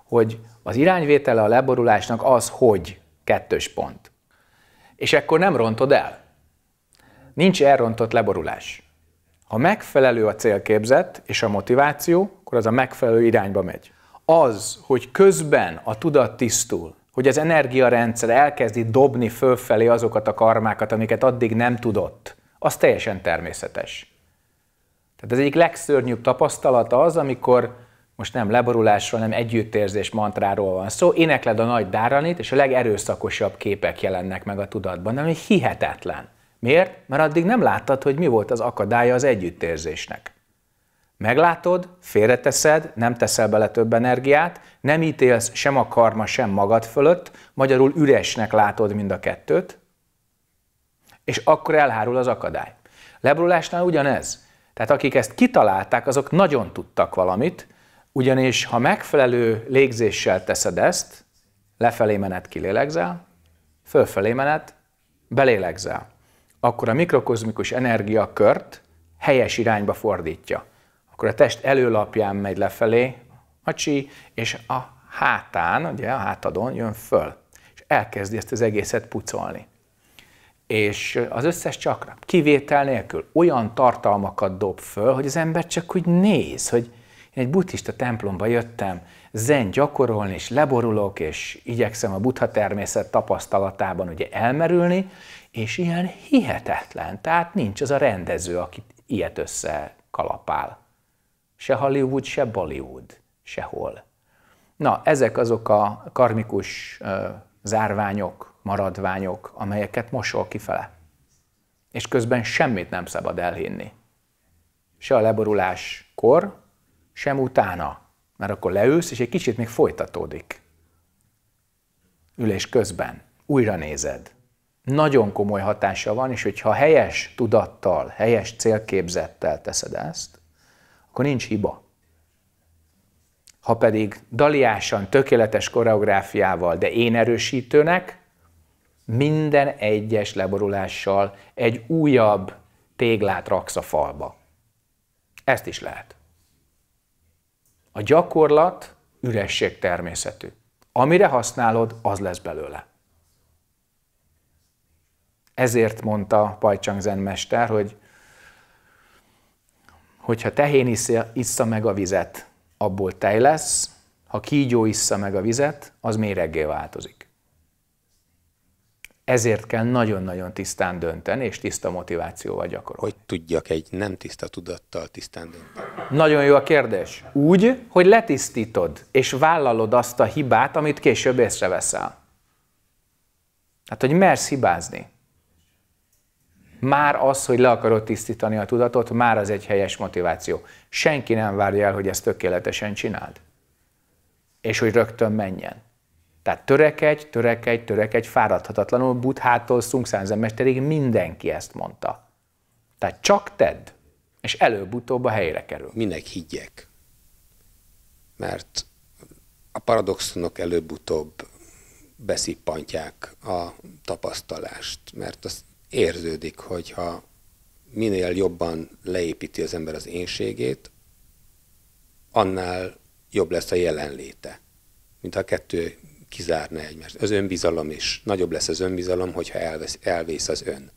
A: hogy az irányvétele a leborulásnak az, hogy kettős pont. És ekkor nem rontod el. Nincs elrontott leborulás. Ha megfelelő a célképzet és a motiváció, akkor az a megfelelő irányba megy. Az, hogy közben a tudat tisztul, hogy az energiarendszer elkezdi dobni fölfelé azokat a karmákat, amiket addig nem tudott, az teljesen természetes. Tehát az egyik legszörnyűbb tapasztalata az, amikor most nem leborulásról, hanem együttérzés mantráról van szó. Énekled a nagy dáranit, és a legerőszakosabb képek jelennek meg a tudatban, ami hihetetlen. Miért? Mert addig nem láttad, hogy mi volt az akadálya az együttérzésnek. Meglátod, félreteszed, nem teszel bele több energiát, nem ítélsz sem a karma, sem magad fölött, magyarul üresnek látod mind a kettőt, és akkor elhárul az akadály. Leborulásnál ugyanez. Tehát akik ezt kitalálták, azok nagyon tudtak valamit, ugyanis, ha megfelelő légzéssel teszed ezt, lefelé menet kilélegzel, fölfelé menet belélegzel, akkor a mikrokozmikus energiakört helyes irányba fordítja. Akkor a test előlapján megy lefelé a csí, és a hátán, ugye a hátadon jön föl, és elkezdi ezt az egészet pucolni. És az összes csakra, kivétel nélkül olyan tartalmakat dob föl, hogy az ember csak úgy néz, hogy én egy buddhista templomba jöttem zen gyakorolni, és leborulok, és igyekszem a buddha természet tapasztalatában ugye elmerülni, és ilyen hihetetlen, tehát nincs az a rendező, aki ilyet összekalapál. Se Hollywood, se Bollywood, sehol. Na, ezek azok a karmikus ö, zárványok, maradványok, amelyeket mosol kifele. És közben semmit nem szabad elhinni. Se a leboruláskor, sem utána, mert akkor leülsz, és egy kicsit még folytatódik. Ülés közben. Újra nézed. Nagyon komoly hatása van, és hogyha helyes tudattal, helyes célképzettel teszed ezt, akkor nincs hiba. Ha pedig daliásan, tökéletes koreográfiával, de én erősítőnek, minden egyes leborulással egy újabb téglát raksz a falba. Ezt is lehet. A gyakorlat üresség természetű. Amire használod, az lesz belőle. Ezért mondta Pajcsang Zen mester, hogy hogyha tehén issza, meg a vizet, abból tej lesz, ha kígyó issza meg a vizet, az méreggé változik. Ezért kell nagyon-nagyon tisztán dönteni, és tiszta motivációval
C: gyakorolni. Hogy tudjak egy nem tiszta tudattal tisztán dönteni?
A: Nagyon jó a kérdés. Úgy, hogy letisztítod, és vállalod azt a hibát, amit később észreveszel. Hát, hogy mersz hibázni. Már az, hogy le akarod tisztítani a tudatot, már az egy helyes motiváció. Senki nem várja el, hogy ezt tökéletesen csináld. És hogy rögtön menjen. Tehát törekedj, törekedj, törekedj, fáradhatatlanul, Buddhától Szungszánzenmesterig mindenki ezt mondta. Tehát csak tedd, és előbb-utóbb a helyre kerül. Minek higgyek?
C: Mert a paradoxonok előbb-utóbb beszippantják a tapasztalást, mert az érződik, hogyha minél jobban leépíti az ember az énségét, annál jobb lesz a jelenléte, mint ha a kettő kizárna egymást. Az önbizalom is. Nagyobb lesz az önbizalom, hogyha elvesz, elvész az ön.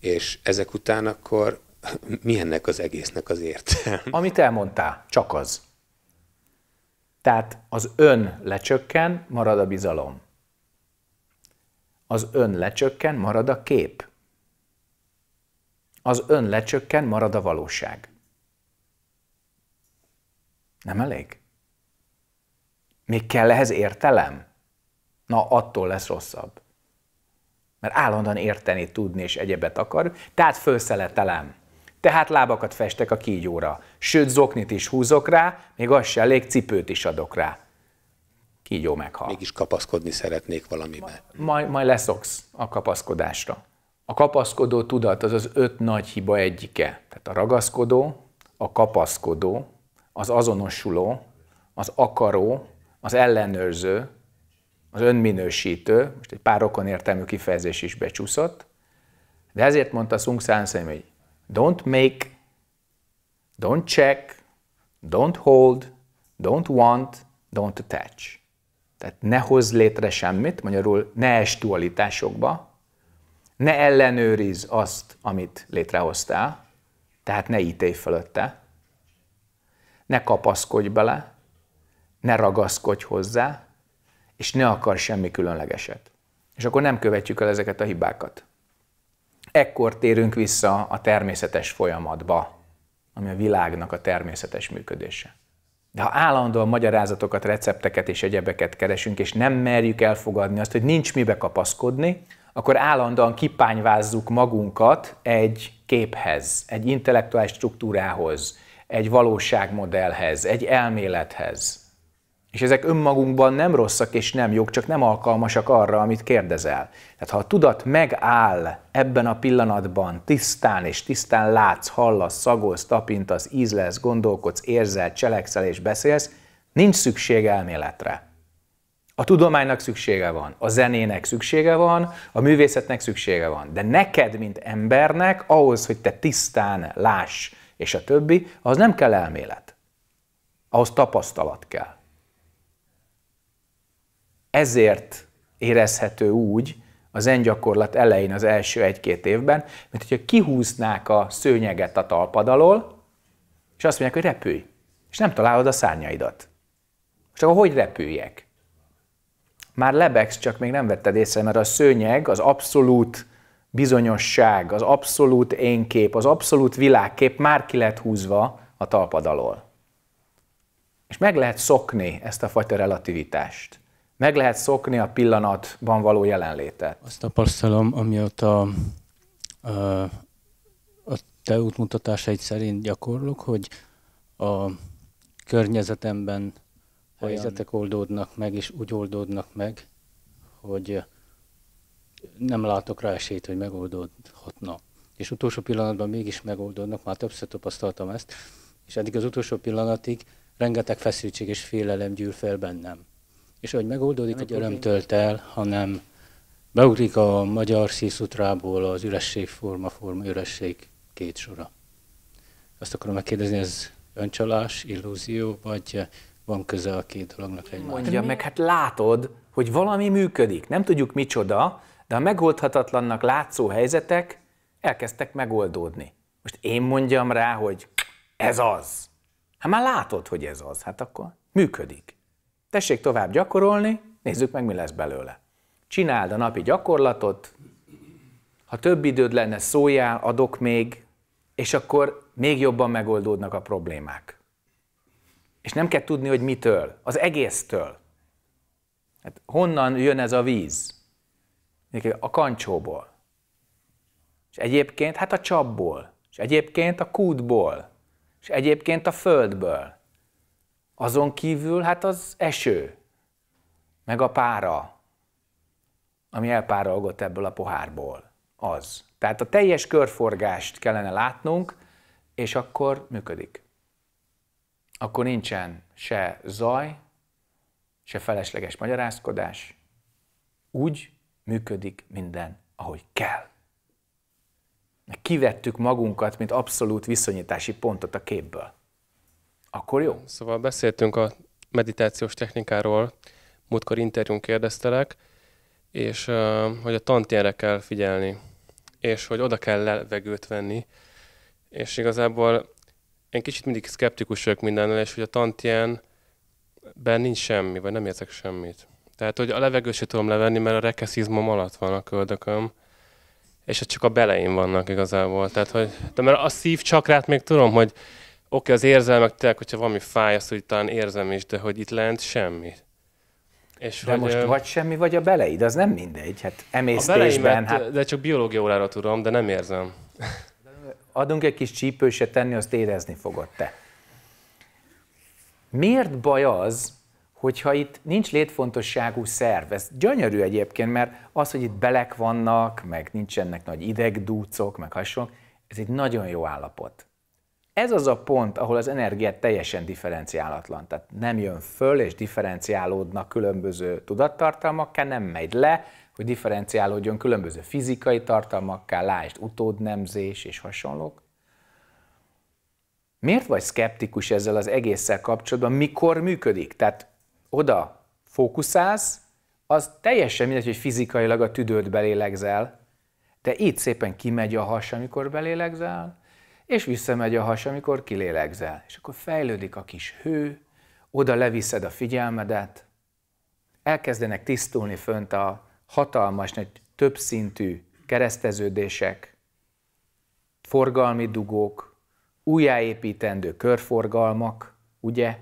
C: És ezek után akkor mi ennek az egésznek az értelme? Amit
A: elmondtál, csak az. Tehát az ön lecsökken, marad a bizalom. Az ön lecsökken, marad a kép. Az ön lecsökken, marad a valóság. Nem elég? Még kell ehhez értelem? Na, attól lesz rosszabb. Mert állandóan érteni, tudni és egyebet akar, tehát fölszeletelem. Tehát lábakat festek a kígyóra, sőt zoknit is húzok rá, még az se elég, cipőt is adok rá. Kígyó meghal. Mégis
C: kapaszkodni szeretnék valamibe.
A: Majd, majd leszoksz a kapaszkodásra. A kapaszkodó tudat az az öt nagy hiba egyike. Tehát a ragaszkodó, a kapaszkodó, az azonosuló, az akaró, az ellenőrző, az önminősítő, most egy pár okon értelmű kifejezés is becsúszott, de ezért mondta Sung Sanszem, hogy don't make, don't check, don't hold, don't want, don't attach. Tehát ne hozz létre semmit, magyarul ne es dualitásokba, ne ellenőriz azt, amit létrehoztál, tehát ne ítélj fölötte, ne kapaszkodj bele, ne ragaszkodj hozzá, és ne akar semmi különlegeset. És akkor nem követjük el ezeket a hibákat. Ekkor térünk vissza a természetes folyamatba, ami a világnak a természetes működése. De ha állandóan magyarázatokat, recepteket és egyebeket keresünk, és nem merjük elfogadni azt, hogy nincs mibe kapaszkodni, akkor állandóan kipányvázzuk magunkat egy képhez, egy intellektuális struktúrához, egy valóságmodellhez, egy elmélethez. És ezek önmagunkban nem rosszak és nem jók, csak nem alkalmasak arra, amit kérdezel. Tehát ha a tudat megáll ebben a pillanatban, tisztán és tisztán látsz, hallasz, szagolsz, tapintasz, ízlesz, gondolkodsz, érzel, cselekszel és beszélsz, nincs szükség elméletre. A tudománynak szüksége van, a zenének szüksége van, a művészetnek szüksége van. De neked, mint embernek, ahhoz, hogy te tisztán láss, és a többi, az nem kell elmélet. Ahhoz tapasztalat kell ezért érezhető úgy az zen gyakorlat elején az első egy-két évben, mint hogyha kihúznák a szőnyeget a talpad alól, és azt mondják, hogy repülj, és nem találod a szárnyaidat. És akkor hogy repüljek? Már lebegsz, csak még nem vetted észre, mert a szőnyeg az abszolút bizonyosság, az abszolút énkép, az abszolút világkép már ki lett húzva a talpad alól. És meg lehet szokni ezt a fajta relativitást. Meg lehet szokni a pillanatban való jelenlétet.
F: Azt tapasztalom, amióta a, a te útmutatásaid szerint gyakorlok, hogy a környezetemben helyzetek oldódnak meg, és úgy oldódnak meg, hogy nem látok rá esélyt, hogy megoldódhatna. És utolsó pillanatban mégis megoldódnak, már többször tapasztaltam ezt, és eddig az utolsó pillanatig rengeteg feszültség és félelem gyűl fel bennem és hogy megoldódik, egy öröm tölt el, hanem beugrik a magyar szíszutrából az üresség forma, forma, üresség két sora. Azt akarom megkérdezni, ez
A: öncsalás, illúzió, vagy van köze a két dolognak egymáshoz? Mondja meg, hát látod, hogy valami működik. Nem tudjuk micsoda, de a megoldhatatlannak látszó helyzetek elkezdtek megoldódni. Most én mondjam rá, hogy ez az. Hát már látod, hogy ez az, hát akkor működik. Tessék tovább gyakorolni, nézzük meg, mi lesz belőle. Csináld a napi gyakorlatot, ha több időd lenne, szóljál, adok még, és akkor még jobban megoldódnak a problémák. És nem kell tudni, hogy mitől, az egésztől. Hát honnan jön ez a víz? A kancsóból. És egyébként hát a csapból. És egyébként a kútból. És egyébként a földből. Azon kívül hát az eső, meg a pára, ami elpárolgott ebből a pohárból. Az. Tehát a teljes körforgást kellene látnunk, és akkor működik. Akkor nincsen se zaj, se felesleges magyarázkodás. Úgy működik minden, ahogy kell. Kivettük magunkat, mint abszolút viszonyítási pontot a képből.
B: Akkor jó. Szóval beszéltünk a meditációs technikáról, múltkor interjún kérdeztelek, és hogy a tantjára kell figyelni, és hogy oda kell levegőt venni, és igazából én kicsit mindig szkeptikus vagyok mindennel, és hogy a tantján ben nincs semmi, vagy nem érzek semmit. Tehát, hogy a levegőt sem tudom levenni, mert a rekeszizmom alatt van a köldököm, és ez csak a beleim vannak igazából. Tehát, hogy, de mert a szív csakrát még tudom, hogy Oké, az érzelmek, tehát, hogyha valami fáj, azt úgy talán érzem is, de hogy itt lent semmi. És de hogy, most ö... vagy
A: semmi, vagy a beleid, az nem mindegy. Hát emésztésben... Hát,
B: hát... de csak biológia órára tudom, de nem
A: érzem. Adunk egy kis csípőse tenni, azt érezni fogod te. Miért baj az, hogyha itt nincs létfontosságú szerv? Ez gyönyörű egyébként, mert az, hogy itt belek vannak, meg nincsenek nagy idegdúcok, meg hasonlók, ez egy nagyon jó állapot. Ez az a pont, ahol az energia teljesen differenciálatlan, tehát nem jön föl és differenciálódnak különböző tudattartalmakká, nem megy le, hogy differenciálódjon különböző fizikai tartalmakká, lásd utódnemzés és hasonlók. Miért vagy szkeptikus ezzel az egésszel kapcsolatban, mikor működik? Tehát oda fókuszálsz, az teljesen mindegy, hogy fizikailag a tüdőt belélegzel, de itt szépen kimegy a has, amikor belélegzel, és visszamegy a has, amikor kilélegzel. És akkor fejlődik a kis hő, oda leviszed a figyelmedet, elkezdenek tisztulni fönt a hatalmas, egy többszintű kereszteződések, forgalmi dugók, újjáépítendő körforgalmak, ugye?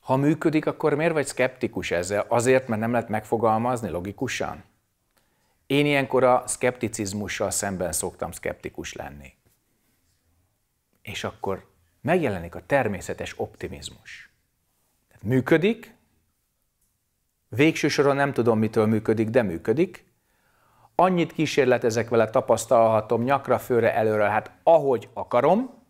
A: Ha működik, akkor miért vagy szkeptikus ezzel? Azért, mert nem lehet megfogalmazni logikusan? Én ilyenkor a szkepticizmussal szemben szoktam szkeptikus lenni és akkor megjelenik a természetes optimizmus. Tehát működik, végső soron nem tudom, mitől működik, de működik. Annyit kísérletezek vele, tapasztalhatom nyakra, főre, előre, hát ahogy akarom,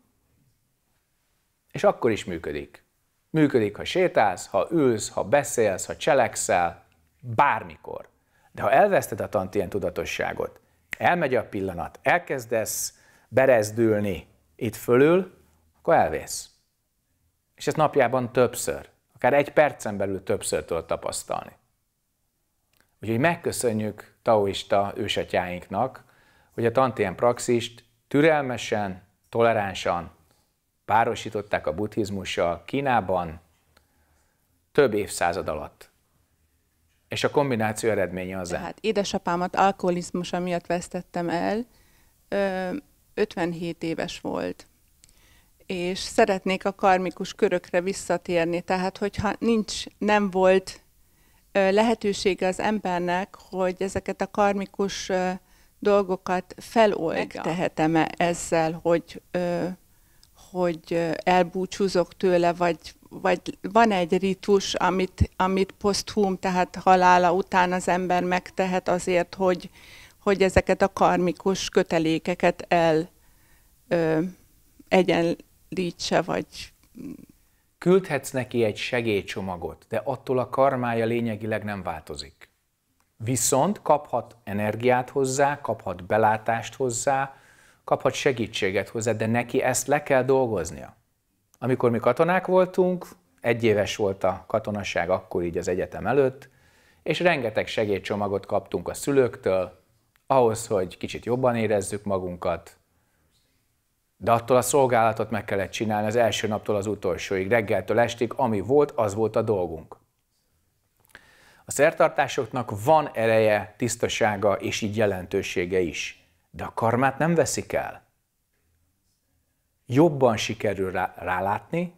A: és akkor is működik. Működik, ha sétálsz, ha ülsz, ha beszélsz, ha cselekszel, bármikor. De ha elveszted a ilyen tudatosságot, elmegy a pillanat, elkezdesz berezdülni, itt fölül, akkor elvész. És ezt napjában többször, akár egy percen belül többször tudod tapasztalni. Úgyhogy megköszönjük taoista ősatjáinknak, hogy a tantien praxist türelmesen, toleránsan párosították a buddhizmussal Kínában több évszázad alatt. És a kombináció eredménye az. Hát
G: édesapámat alkoholizmusa miatt vesztettem el. 57 éves volt és szeretnék a karmikus körökre visszatérni. Tehát, hogyha nincs, nem volt lehetősége az embernek, hogy ezeket a karmikus dolgokat felolg Tehetem-e ezzel, hogy, hogy elbúcsúzok tőle, vagy, vagy van egy ritus, amit, amit poszthum, tehát halála után az ember megtehet azért, hogy hogy ezeket a karmikus kötelékeket el ö, egyenlítse, vagy...
A: Küldhetsz neki egy segélycsomagot, de attól a karmája lényegileg nem változik. Viszont kaphat energiát hozzá, kaphat belátást hozzá, kaphat segítséget hozzá, de neki ezt le kell dolgoznia. Amikor mi katonák voltunk, egy éves volt a katonaság akkor így az egyetem előtt, és rengeteg segédcsomagot kaptunk a szülőktől, ahhoz, hogy kicsit jobban érezzük magunkat, de attól a szolgálatot meg kellett csinálni az első naptól az utolsóig, reggeltől estig, ami volt, az volt a dolgunk. A szertartásoknak van ereje, tisztasága és így jelentősége is, de a karmát nem veszik el. Jobban sikerül rá, rálátni,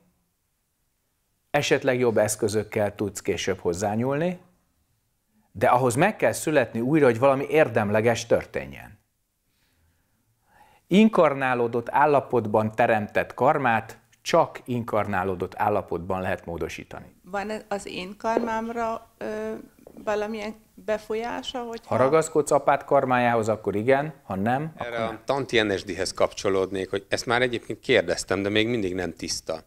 A: esetleg jobb eszközökkel tudsz később hozzányúlni, de ahhoz meg kell születni újra, hogy valami érdemleges történjen. Inkarnálódott állapotban teremtett karmát csak inkarnálódott állapotban lehet módosítani.
G: Van az én karmámra ö, valamilyen befolyása? Hogyha... Ha
A: ragaszkodsz apád karmájához, akkor igen, ha nem,
C: Erre akkor nem. Tanti NSD-hez kapcsolódnék, hogy ezt már egyébként kérdeztem, de még mindig nem tiszta.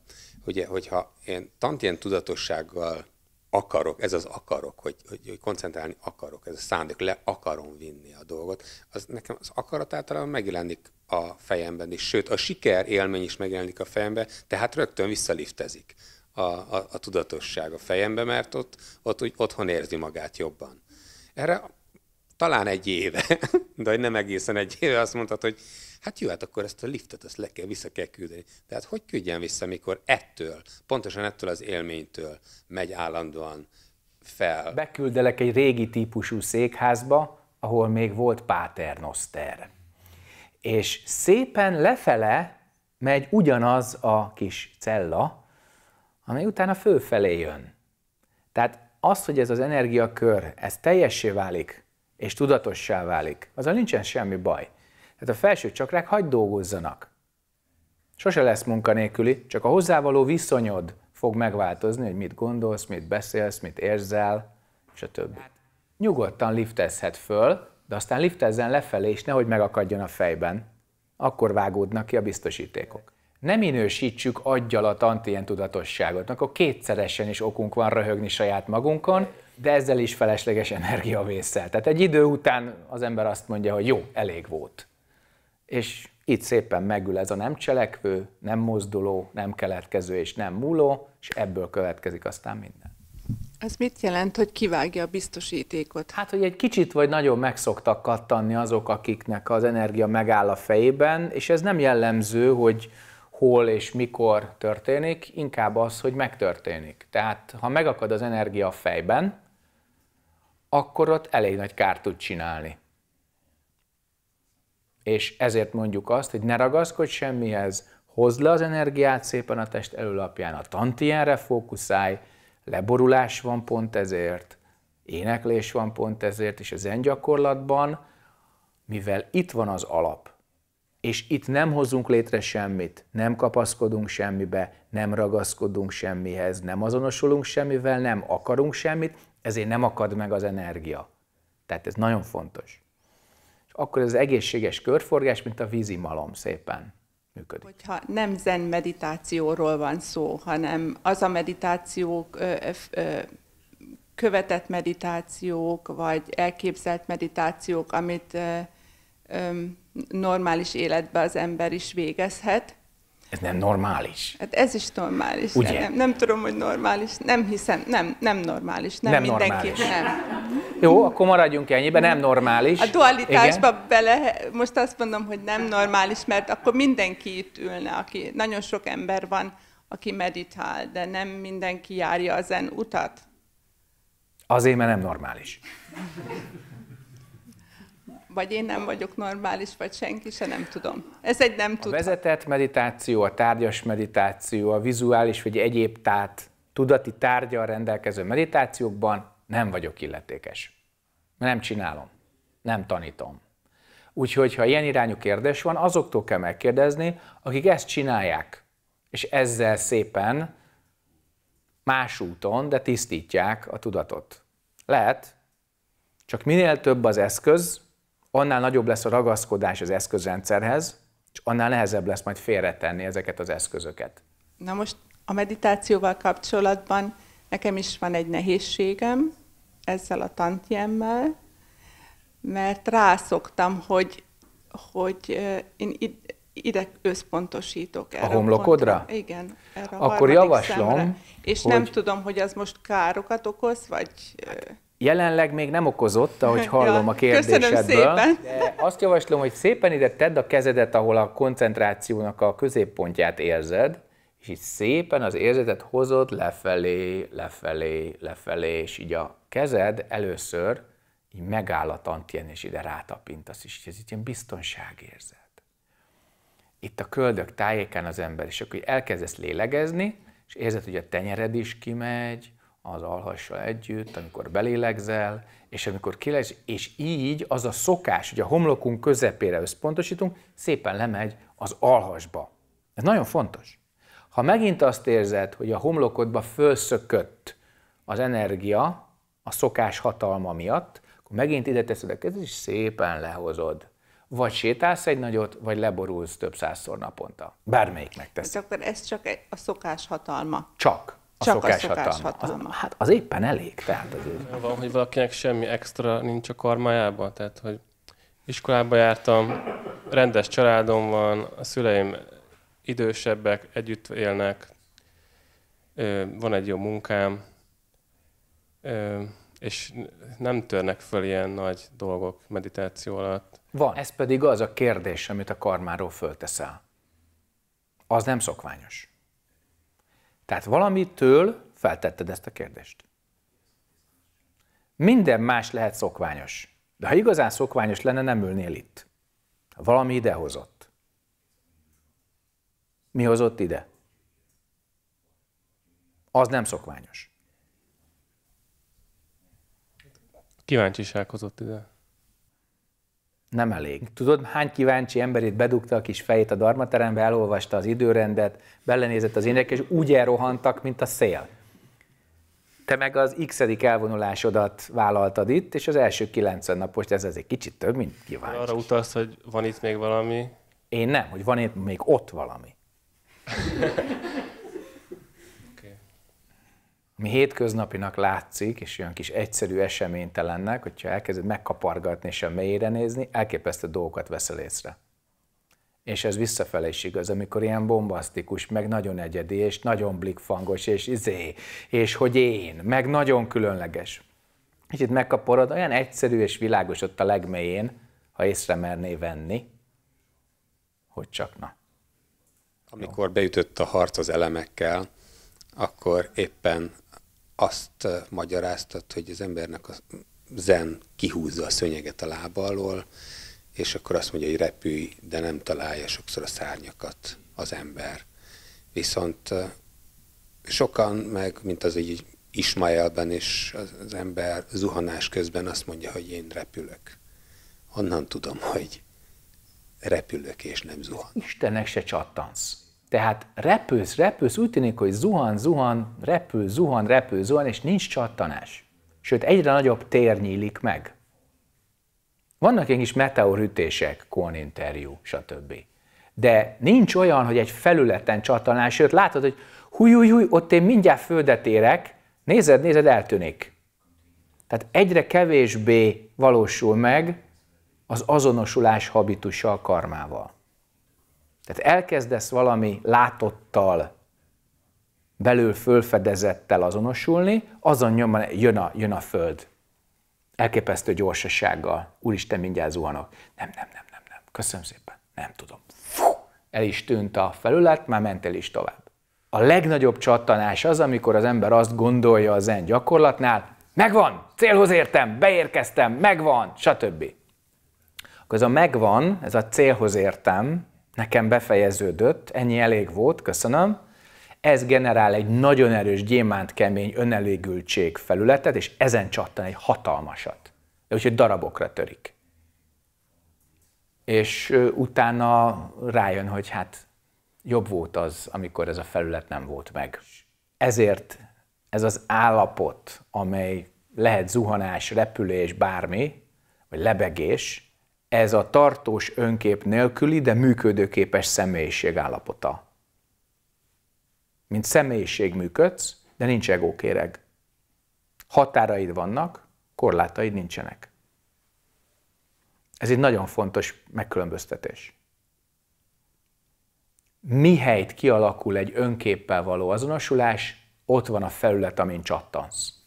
C: Ugye, hogyha én tantien tudatossággal akarok, ez az akarok, hogy, hogy, hogy koncentrálni akarok, ez a szándék, le akarom vinni a dolgot, az nekem az akarat általában megjelenik a fejemben is, sőt a siker élmény is megjelenik a fejemben, tehát rögtön visszaliftezik a, a, a tudatosság a fejembe, mert ott, ott úgy otthon érzi magát jobban. Erre talán egy éve, de nem egészen egy éve azt mondtad, hogy Hát jó, hát akkor ezt a liftet ezt le kell, vissza kell küldeni. Tehát hogy küldjen vissza, mikor ettől, pontosan ettől az élménytől megy állandóan fel.
A: Beküldelek egy régi típusú székházba, ahol még volt Paternoster. És szépen lefele megy ugyanaz a kis cella, ami utána fölfelé jön. Tehát az, hogy ez az energiakör, ez teljessé válik, és tudatossá válik, azzal nincsen semmi baj. Tehát a felső csakrák hagyd dolgozzanak. Sose lesz munkanélküli, csak a hozzávaló viszonyod fog megváltozni, hogy mit gondolsz, mit beszélsz, mit érzel, stb. Hát. Nyugodtan liftezhet föl, de aztán liftezzen lefelé, és nehogy megakadjon a fejben. Akkor vágódnak ki a biztosítékok. Nem minősítsük aggyal a ilyen tudatosságot, akkor kétszeresen is okunk van röhögni saját magunkon, de ezzel is felesleges energiavészel. Tehát egy idő után az ember azt mondja, hogy jó, elég volt és itt szépen megül ez a nem cselekvő, nem mozduló, nem keletkező és nem múló, és ebből következik aztán minden.
G: Ez mit jelent, hogy kivágja a biztosítékot?
A: Hát, hogy egy kicsit vagy nagyon megszoktak kattanni azok, akiknek az energia megáll a fejében, és ez nem jellemző, hogy hol és mikor történik, inkább az, hogy megtörténik. Tehát, ha megakad az energia a fejben, akkor ott elég nagy kárt tud csinálni. És ezért mondjuk azt, hogy ne ragaszkodj semmihez, hozd le az energiát szépen a test előlapján, a tantienre fókuszálj, leborulás van pont ezért, éneklés van pont ezért, és zen gyakorlatban, mivel itt van az alap, és itt nem hozunk létre semmit, nem kapaszkodunk semmibe, nem ragaszkodunk semmihez, nem azonosulunk semmivel, nem akarunk semmit, ezért nem akad meg az energia. Tehát ez nagyon fontos akkor ez egészséges körforgás, mint a malom szépen működik. Hogyha
G: nem zen meditációról van szó, hanem az a meditációk, követett meditációk, vagy elképzelt meditációk, amit normális életben az ember is végezhet,
A: ez nem normális.
G: Hát ez is normális. Ugye? Nem, nem tudom, hogy normális. Nem hiszem, nem, nem normális. Nem, nem mindenki. Normális. Nem.
A: Jó, akkor maradjunk ennyiben, nem normális. A dualitásba Igen?
G: bele, most azt mondom, hogy nem normális, mert akkor mindenki itt ülne, aki, nagyon sok ember van, aki meditál, de nem mindenki járja az en utat.
A: Azért, mert nem normális
G: vagy én nem vagyok normális, vagy senki se, nem tudom.
A: Ez egy nem tudom. A vezetett meditáció, a tárgyas meditáció, a vizuális vagy egyéb tát, tudati tárgyal rendelkező meditációkban nem vagyok illetékes. Nem csinálom, nem tanítom. Úgyhogy, ha ilyen irányú kérdés van, azoktól kell megkérdezni, akik ezt csinálják, és ezzel szépen más úton, de tisztítják a tudatot. Lehet, csak minél több az eszköz, annál nagyobb lesz a ragaszkodás az eszközrendszerhez, és annál nehezebb lesz majd félretenni ezeket az eszközöket.
G: Na most a meditációval kapcsolatban nekem is van egy nehézségem ezzel a tantjemmel, mert rászoktam, hogy, hogy én ide összpontosítok. Erre a homlokodra? A Igen. Erre Akkor javaslom. Szemre. És hogy... nem tudom, hogy az most károkat okoz, vagy... Hát
A: jelenleg még nem okozott, ahogy hallom ja, a kérdésedből. De azt javaslom, hogy szépen ide tedd a kezedet, ahol a koncentrációnak a középpontját érzed, és így szépen az érzetet hozod lefelé, lefelé, lefelé, és így a kezed először így megáll a tantien, és ide rátapintasz, és ez így ilyen biztonságérzet. Itt a köldök tájékán az ember, és akkor elkezdesz lélegezni, és érzed, hogy a tenyered is kimegy, az alhassal együtt, amikor belélegzel, és amikor kilegz, és így az a szokás, hogy a homlokunk közepére összpontosítunk, szépen lemegy az alhasba. Ez nagyon fontos. Ha megint azt érzed, hogy a homlokodba fölszökött az energia a szokás hatalma miatt, akkor megint ide teszed a kezed, és szépen lehozod vagy sétálsz egy nagyot, vagy leborulsz több százszor naponta. Bármelyik megtesz. És
G: akkor ez csak a szokás hatalma.
A: Csak a Csak szokás, a szokás hatalma. hatalma. Az, hát az éppen elég. Tehát azért.
B: Van, hogy valakinek semmi extra nincs a karmájában, tehát hogy iskolába jártam, rendes családom van, a szüleim idősebbek, együtt élnek, van egy jó munkám, és nem törnek föl ilyen nagy dolgok meditáció alatt. Van, ez pedig az a kérdés, amit a
A: karmáról fölteszel. Az nem szokványos. Tehát valamitől feltetted ezt a kérdést. Minden más lehet szokványos. De ha igazán szokványos lenne, nem ülnél itt. Valami idehozott. Mi hozott ide? Az nem szokványos.
B: Kíváncsiság hozott ide
A: nem elég. Tudod, hány kíváncsi emberét bedugta a kis fejét a darmaterembe, elolvasta az időrendet, belenézett az ének, és úgy elrohantak, mint a szél. Te meg az x elvonulásodat vállaltad itt, és az első 90 napost, ez egy kicsit több, mint
B: kíváncsi. Arra utalsz, hogy van itt még valami? Én nem, hogy van itt még ott valami.
A: ami hétköznapinak látszik, és olyan kis egyszerű eseménytelennek, hogyha elkezded megkapargatni és a mélyére nézni, elképesztő dolgokat veszel észre. És ez visszafele is igaz, amikor ilyen bombasztikus, meg nagyon egyedi, és nagyon blikfangos, és izé, és hogy én, meg nagyon különleges. És itt megkaporod, olyan egyszerű és világos ott a legmélyén, ha észre merné venni,
C: hogy csak na. Amikor beütött a harc az elemekkel, akkor éppen azt magyaráztat, hogy az embernek a zen kihúzza a szönyeget a lába alól, és akkor azt mondja, hogy repülj, de nem találja sokszor a szárnyakat az ember. Viszont sokan meg, mint az egy Ismaelben is az ember zuhanás közben azt mondja, hogy én repülök. Honnan tudom, hogy repülök
A: és nem zuhan. Istennek se csattansz. Tehát repülsz, repülsz, úgy tűnik, hogy zuhan, zuhan, repül, zuhan, repül, zuhan, és nincs csattanás. Sőt, egyre nagyobb tér nyílik meg. Vannak ilyen kis meteorütések, koninterjú, stb. De nincs olyan, hogy egy felületen csattanás, sőt, látod, hogy húj, húj, húj, ott én mindjárt földet érek, nézed, nézed, eltűnik. Tehát egyre kevésbé valósul meg az azonosulás habitusa a karmával. Tehát elkezdesz valami látottal, belül fölfedezettel azonosulni, azon nyomban jön a, jön a föld. Elképesztő gyorsasággal. Úristen, mindjárt zuhanok. Nem, nem, nem, nem, nem. Köszönöm szépen. Nem tudom. Fú! El is tűnt a felület, már el is tovább. A legnagyobb csattanás az, amikor az ember azt gondolja a zen gyakorlatnál, megvan, célhoz értem, beérkeztem, megvan, stb. Akkor ez a megvan, ez a célhoz értem, nekem befejeződött, ennyi elég volt, köszönöm. Ez generál egy nagyon erős gyémánt kemény önelégültség felületet, és ezen csattan egy hatalmasat. Úgyhogy darabokra törik. És utána rájön, hogy hát jobb volt az, amikor ez a felület nem volt meg. Ezért ez az állapot, amely lehet zuhanás, repülés, bármi, vagy lebegés, ez a tartós önkép nélküli, de működőképes személyiség állapota. Mint személyiség működsz, de nincs egókéreg. Határaid vannak, korlátaid nincsenek. Ez egy nagyon fontos megkülönböztetés. Mihelyt kialakul egy önképpel való azonosulás, ott van a felület, amin csattansz.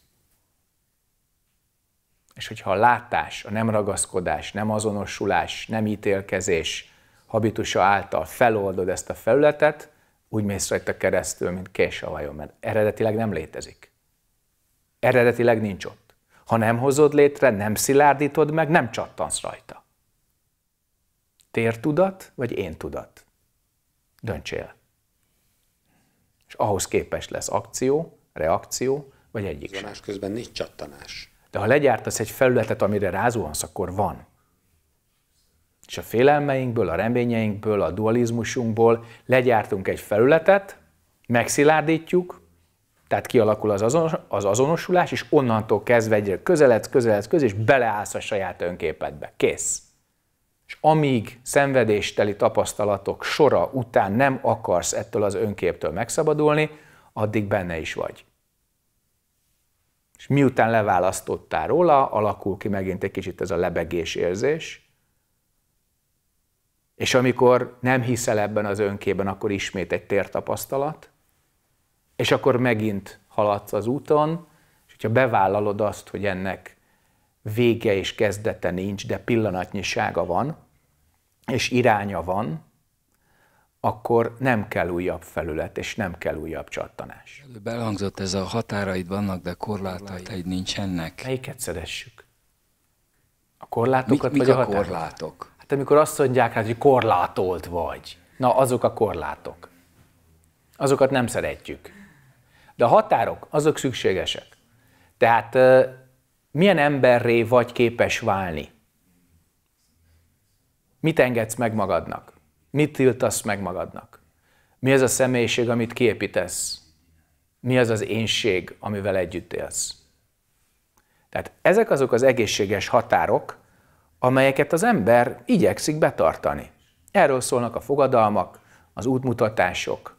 A: És hogyha a látás, a nem ragaszkodás, nem azonosulás, nem ítélkezés habitusa által feloldod ezt a felületet, úgy mész rajta keresztül, mint kés a vajon, mert eredetileg nem létezik. Eredetileg nincs ott. Ha nem hozod létre, nem szilárdítod meg, nem csattansz rajta. Tértudat vagy én tudat? Döntsél. És ahhoz képes lesz akció, reakció, vagy egyik Zonás sem. közben nincs csattanás. De ha legyártasz egy felületet, amire rázuhansz, akkor van. És a félelmeinkből, a reményeinkből, a dualizmusunkból legyártunk egy felületet, megszilárdítjuk, tehát kialakul az, azonos, az azonosulás, és onnantól kezdve egyre közeledsz, közeledsz, köz, és beleállsz a saját önképedbe. Kész. És amíg szenvedésteli tapasztalatok sora után nem akarsz ettől az önképtől megszabadulni, addig benne is vagy. És miután leválasztottál róla, alakul ki megint egy kicsit ez a lebegés érzés, és amikor nem hiszel ebben az önkében, akkor ismét egy tértapasztalat, és akkor megint haladsz az úton, és hogyha bevállalod azt, hogy ennek vége és kezdete nincs, de pillanatnyisága van, és iránya van, akkor nem kell újabb felület, és nem kell újabb csattanás. Előbb
F: elhangzott ez a határaid vannak, de korlátaid nincsenek. Melyiket szeressük?
A: A korlátokat mik, vagy mik a, a határokat? korlátok? Hát amikor azt mondják hogy korlátolt vagy. Na, azok a korlátok. Azokat nem szeretjük. De a határok, azok szükségesek. Tehát milyen emberré vagy képes válni? Mit engedsz meg magadnak? Mit tiltasz meg magadnak? Mi az a személyiség, amit kiépítesz? Mi az az énség, amivel együtt élsz? Tehát ezek azok az egészséges határok, amelyeket az ember igyekszik betartani. Erről szólnak a fogadalmak, az útmutatások.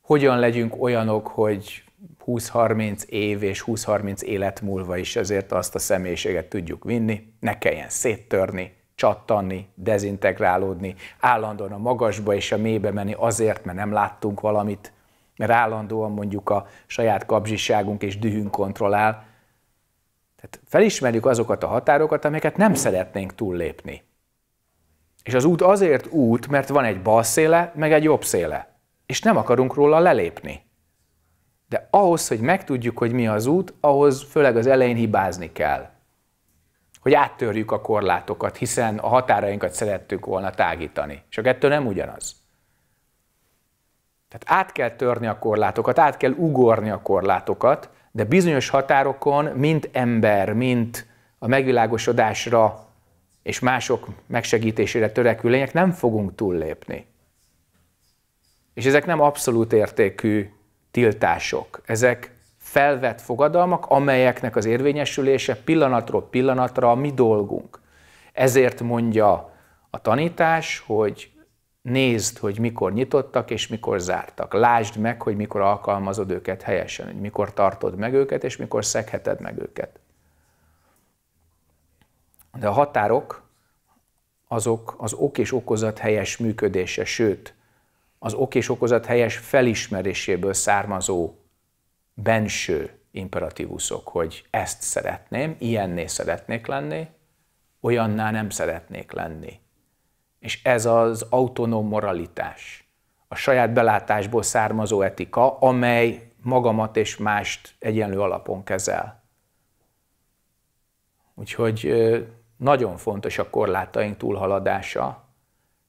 A: Hogyan legyünk olyanok, hogy 20-30 év és 20-30 élet múlva is azért azt a személyiséget tudjuk vinni, ne kelljen széttörni, csattanni, dezintegrálódni, állandóan a magasba és a mélybe menni azért, mert nem láttunk valamit, mert állandóan mondjuk a saját kapzsiságunk és dühünk kontrollál. Tehát felismerjük azokat a határokat, amiket nem szeretnénk túllépni. És az út azért út, mert van egy bal széle, meg egy jobb széle. És nem akarunk róla lelépni. De ahhoz, hogy megtudjuk, hogy mi az út, ahhoz főleg az elején hibázni kell hogy áttörjük a korlátokat, hiszen a határainkat szerettük volna tágítani. Csak ettől nem ugyanaz. Tehát át kell törni a korlátokat, át kell ugorni a korlátokat, de bizonyos határokon, mint ember, mint a megvilágosodásra és mások megsegítésére törekvő lények nem fogunk túllépni. És ezek nem abszolút értékű tiltások, ezek felvett fogadalmak, amelyeknek az érvényesülése pillanatról pillanatra a mi dolgunk. Ezért mondja a tanítás, hogy nézd, hogy mikor nyitottak és mikor zártak. Lásd meg, hogy mikor alkalmazod őket helyesen, hogy mikor tartod meg őket és mikor szegheted meg őket. De a határok azok az ok és okozat helyes működése, sőt, az ok és okozat helyes felismeréséből származó benső imperatívuszok, hogy ezt szeretném, ilyenné szeretnék lenni, olyanná nem szeretnék lenni. És ez az autonóm moralitás, a saját belátásból származó etika, amely magamat és mást egyenlő alapon kezel. Úgyhogy nagyon fontos a korlátaink túlhaladása,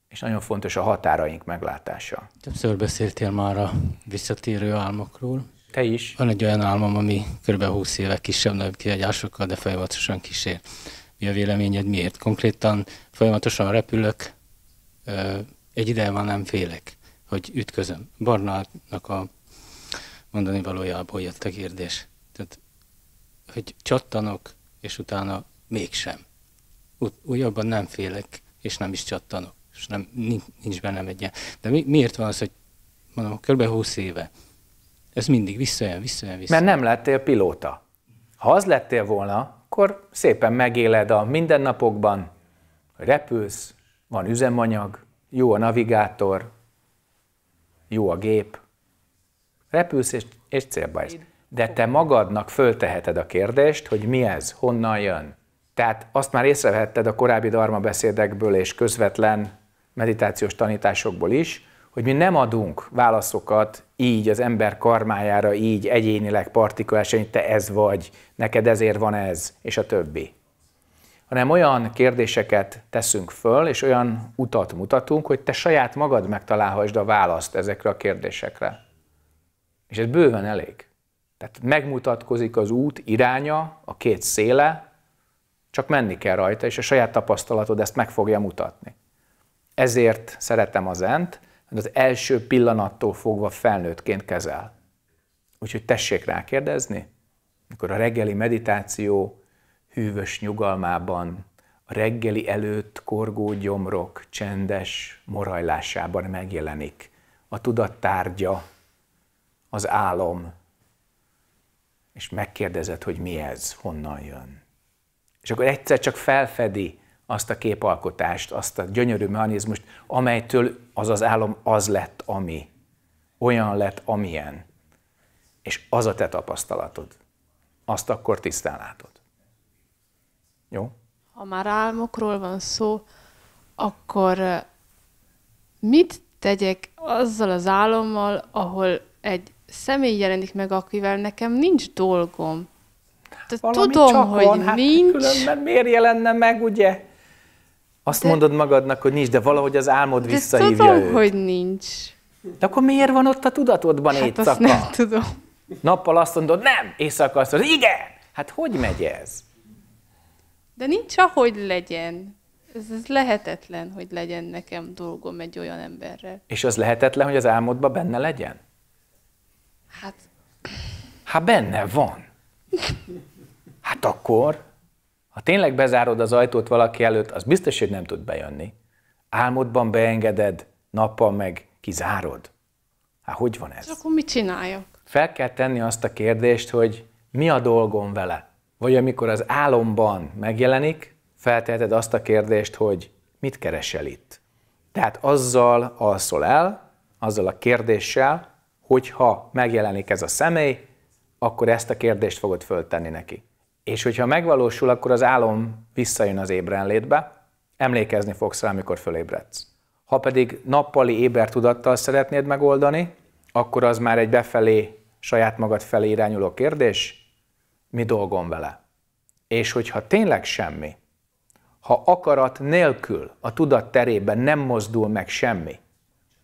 A: és nagyon fontos a határaink meglátása.
F: Többször beszéltél már a visszatérő álmokról. Te is. Van egy olyan álmom, ami kb. 20 éve kisebb nagyobb kiagyásokkal, de folyamatosan kísér. Mi a véleményed miért? Konkrétan folyamatosan repülök, egy ideje már nem félek, hogy ütközöm. Barnának a mondani valójából jött a kérdés. Tehát, hogy csattanok, és utána mégsem. Újabban nem félek, és nem is csattanok, és nem, nincs
A: bennem egy ilyen. De mi, miért van az, hogy mondom, kb. 20 éve ez mindig visszajön, visszajön, visszajön. Mert nem lettél pilóta. Ha az lettél volna, akkor szépen megéled a mindennapokban, repülsz, van üzemanyag, jó a navigátor, jó a gép, repülsz és, és célba is. De te magadnak fölteheted a kérdést, hogy mi ez, honnan jön. Tehát azt már észrevetted a korábbi darma beszédekből és közvetlen meditációs tanításokból is, hogy mi nem adunk válaszokat így az ember karmájára, így egyénileg, partikulásan, hogy te ez vagy, neked ezért van ez, és a többi. Hanem olyan kérdéseket teszünk föl, és olyan utat mutatunk, hogy te saját magad megtalálhassd a választ ezekre a kérdésekre. És ez bőven elég. Tehát megmutatkozik az út iránya, a két széle, csak menni kell rajta, és a saját tapasztalatod ezt meg fogja mutatni. Ezért szeretem az ent, az első pillanattól fogva felnőttként kezel. Úgyhogy tessék rákérdezni, mikor a reggeli meditáció hűvös nyugalmában, a reggeli előtt korgó gyomrok csendes morajlásában megjelenik. A tudat tárgya, az álom, és megkérdezed, hogy mi ez, honnan jön. És akkor egyszer csak felfedi, azt a képalkotást, azt a gyönyörű mechanizmust, amelytől az az álom az lett, ami. Olyan lett, amilyen. És az a te tapasztalatod. Azt akkor tisztán látod. Jó?
D: Ha már álmokról van szó, akkor mit tegyek azzal az álommal, ahol egy személy jelenik meg, akivel nekem nincs dolgom? Tehát tudom, csak hogy van, hát nincs. Különben miért
A: jelenne meg, ugye? Azt de, mondod magadnak, hogy nincs, de valahogy az álmod de visszahívja tudom, őt. hogy nincs. De akkor miért van ott a tudatodban hát éjszaka? Azt nem tudom. Nappal azt mondod, nem, éjszaka azt mondod, igen. Hát hogy megy ez?
D: De nincs ahogy legyen. Ez, ez lehetetlen, hogy legyen nekem dolgom egy olyan emberrel.
A: És az lehetetlen, hogy az álmodba benne legyen? Hát... Hát benne van. Hát akkor... Ha tényleg bezárod az ajtót valaki előtt, az biztos, hogy nem tud bejönni. Álmodban beengeded, nappal meg kizárod. Hát hogy van ez? És
D: akkor mit csináljak?
A: Fel kell tenni azt a kérdést, hogy mi a dolgom vele? Vagy amikor az álomban megjelenik, felteheted azt a kérdést, hogy mit keresel itt? Tehát azzal alszol el, azzal a kérdéssel, hogyha megjelenik ez a személy, akkor ezt a kérdést fogod föltenni neki. És hogyha megvalósul, akkor az álom visszajön az ébrenlétbe, emlékezni fogsz rá, amikor fölébredsz. Ha pedig nappali tudattal szeretnéd megoldani, akkor az már egy befelé, saját magad felé irányuló kérdés, mi dolgom vele? És hogyha tényleg semmi, ha akarat nélkül a tudat terében nem mozdul meg semmi,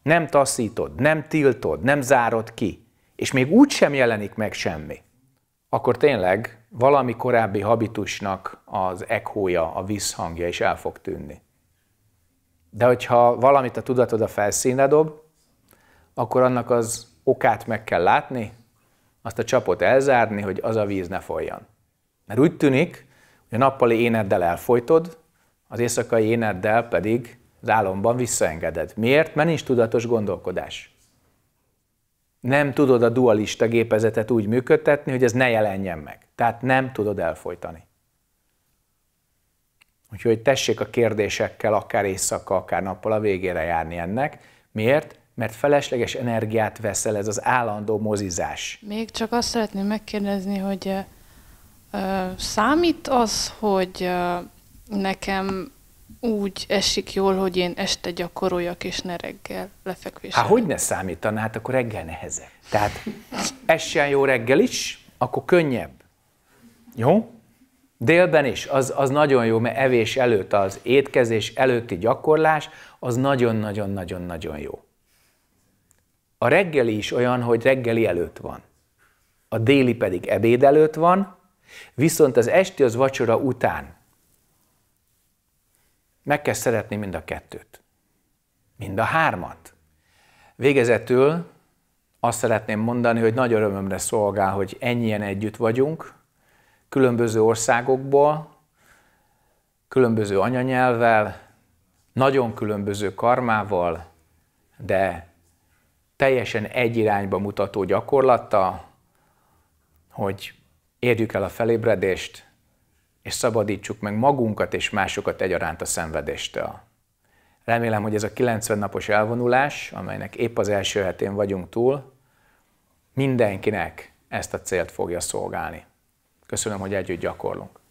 A: nem taszítod, nem tiltod, nem zárod ki, és még úgy sem jelenik meg semmi, akkor tényleg valami korábbi habitusnak az ekhója, a visszhangja is el fog tűnni. De hogyha valamit a tudatod a felszínre dob, akkor annak az okát meg kell látni, azt a csapot elzárni, hogy az a víz ne folyjon. Mert úgy tűnik, hogy a nappali éneddel elfolytod, az éjszakai éneddel pedig az álomban visszaengeded. Miért? Mert nincs tudatos gondolkodás nem tudod a dualista gépezetet úgy működtetni, hogy ez ne jelenjen meg. Tehát nem tudod elfolytani. Úgyhogy tessék a kérdésekkel akár éjszaka, akár nappal a végére járni ennek. Miért? Mert felesleges energiát veszel ez az állandó mozizás. Még csak
D: azt szeretném megkérdezni, hogy ö, számít az, hogy ö, nekem úgy esik jól, hogy én este gyakoroljak, és ne reggel lefekvés. Hát hogy ne
A: számítaná, hát akkor reggel neheze. Tehát essen jó reggel is, akkor könnyebb. Jó? Délben is, az, az nagyon jó, mert evés előtt, az étkezés előtti gyakorlás, az nagyon-nagyon-nagyon-nagyon jó. A reggeli is olyan, hogy reggeli előtt van. A déli pedig ebéd előtt van, viszont az esti az vacsora után meg kell szeretni mind a kettőt. Mind a hármat. Végezetül azt szeretném mondani, hogy nagy örömömre szolgál, hogy ennyien együtt vagyunk, különböző országokból, különböző anyanyelvel, nagyon különböző karmával, de teljesen egy irányba mutató gyakorlata, hogy érjük el a felébredést, és szabadítsuk meg magunkat és másokat egyaránt a szenvedéstől. Remélem, hogy ez a 90 napos elvonulás, amelynek épp az első hetén vagyunk túl, mindenkinek ezt a célt fogja szolgálni. Köszönöm, hogy együtt gyakorlunk.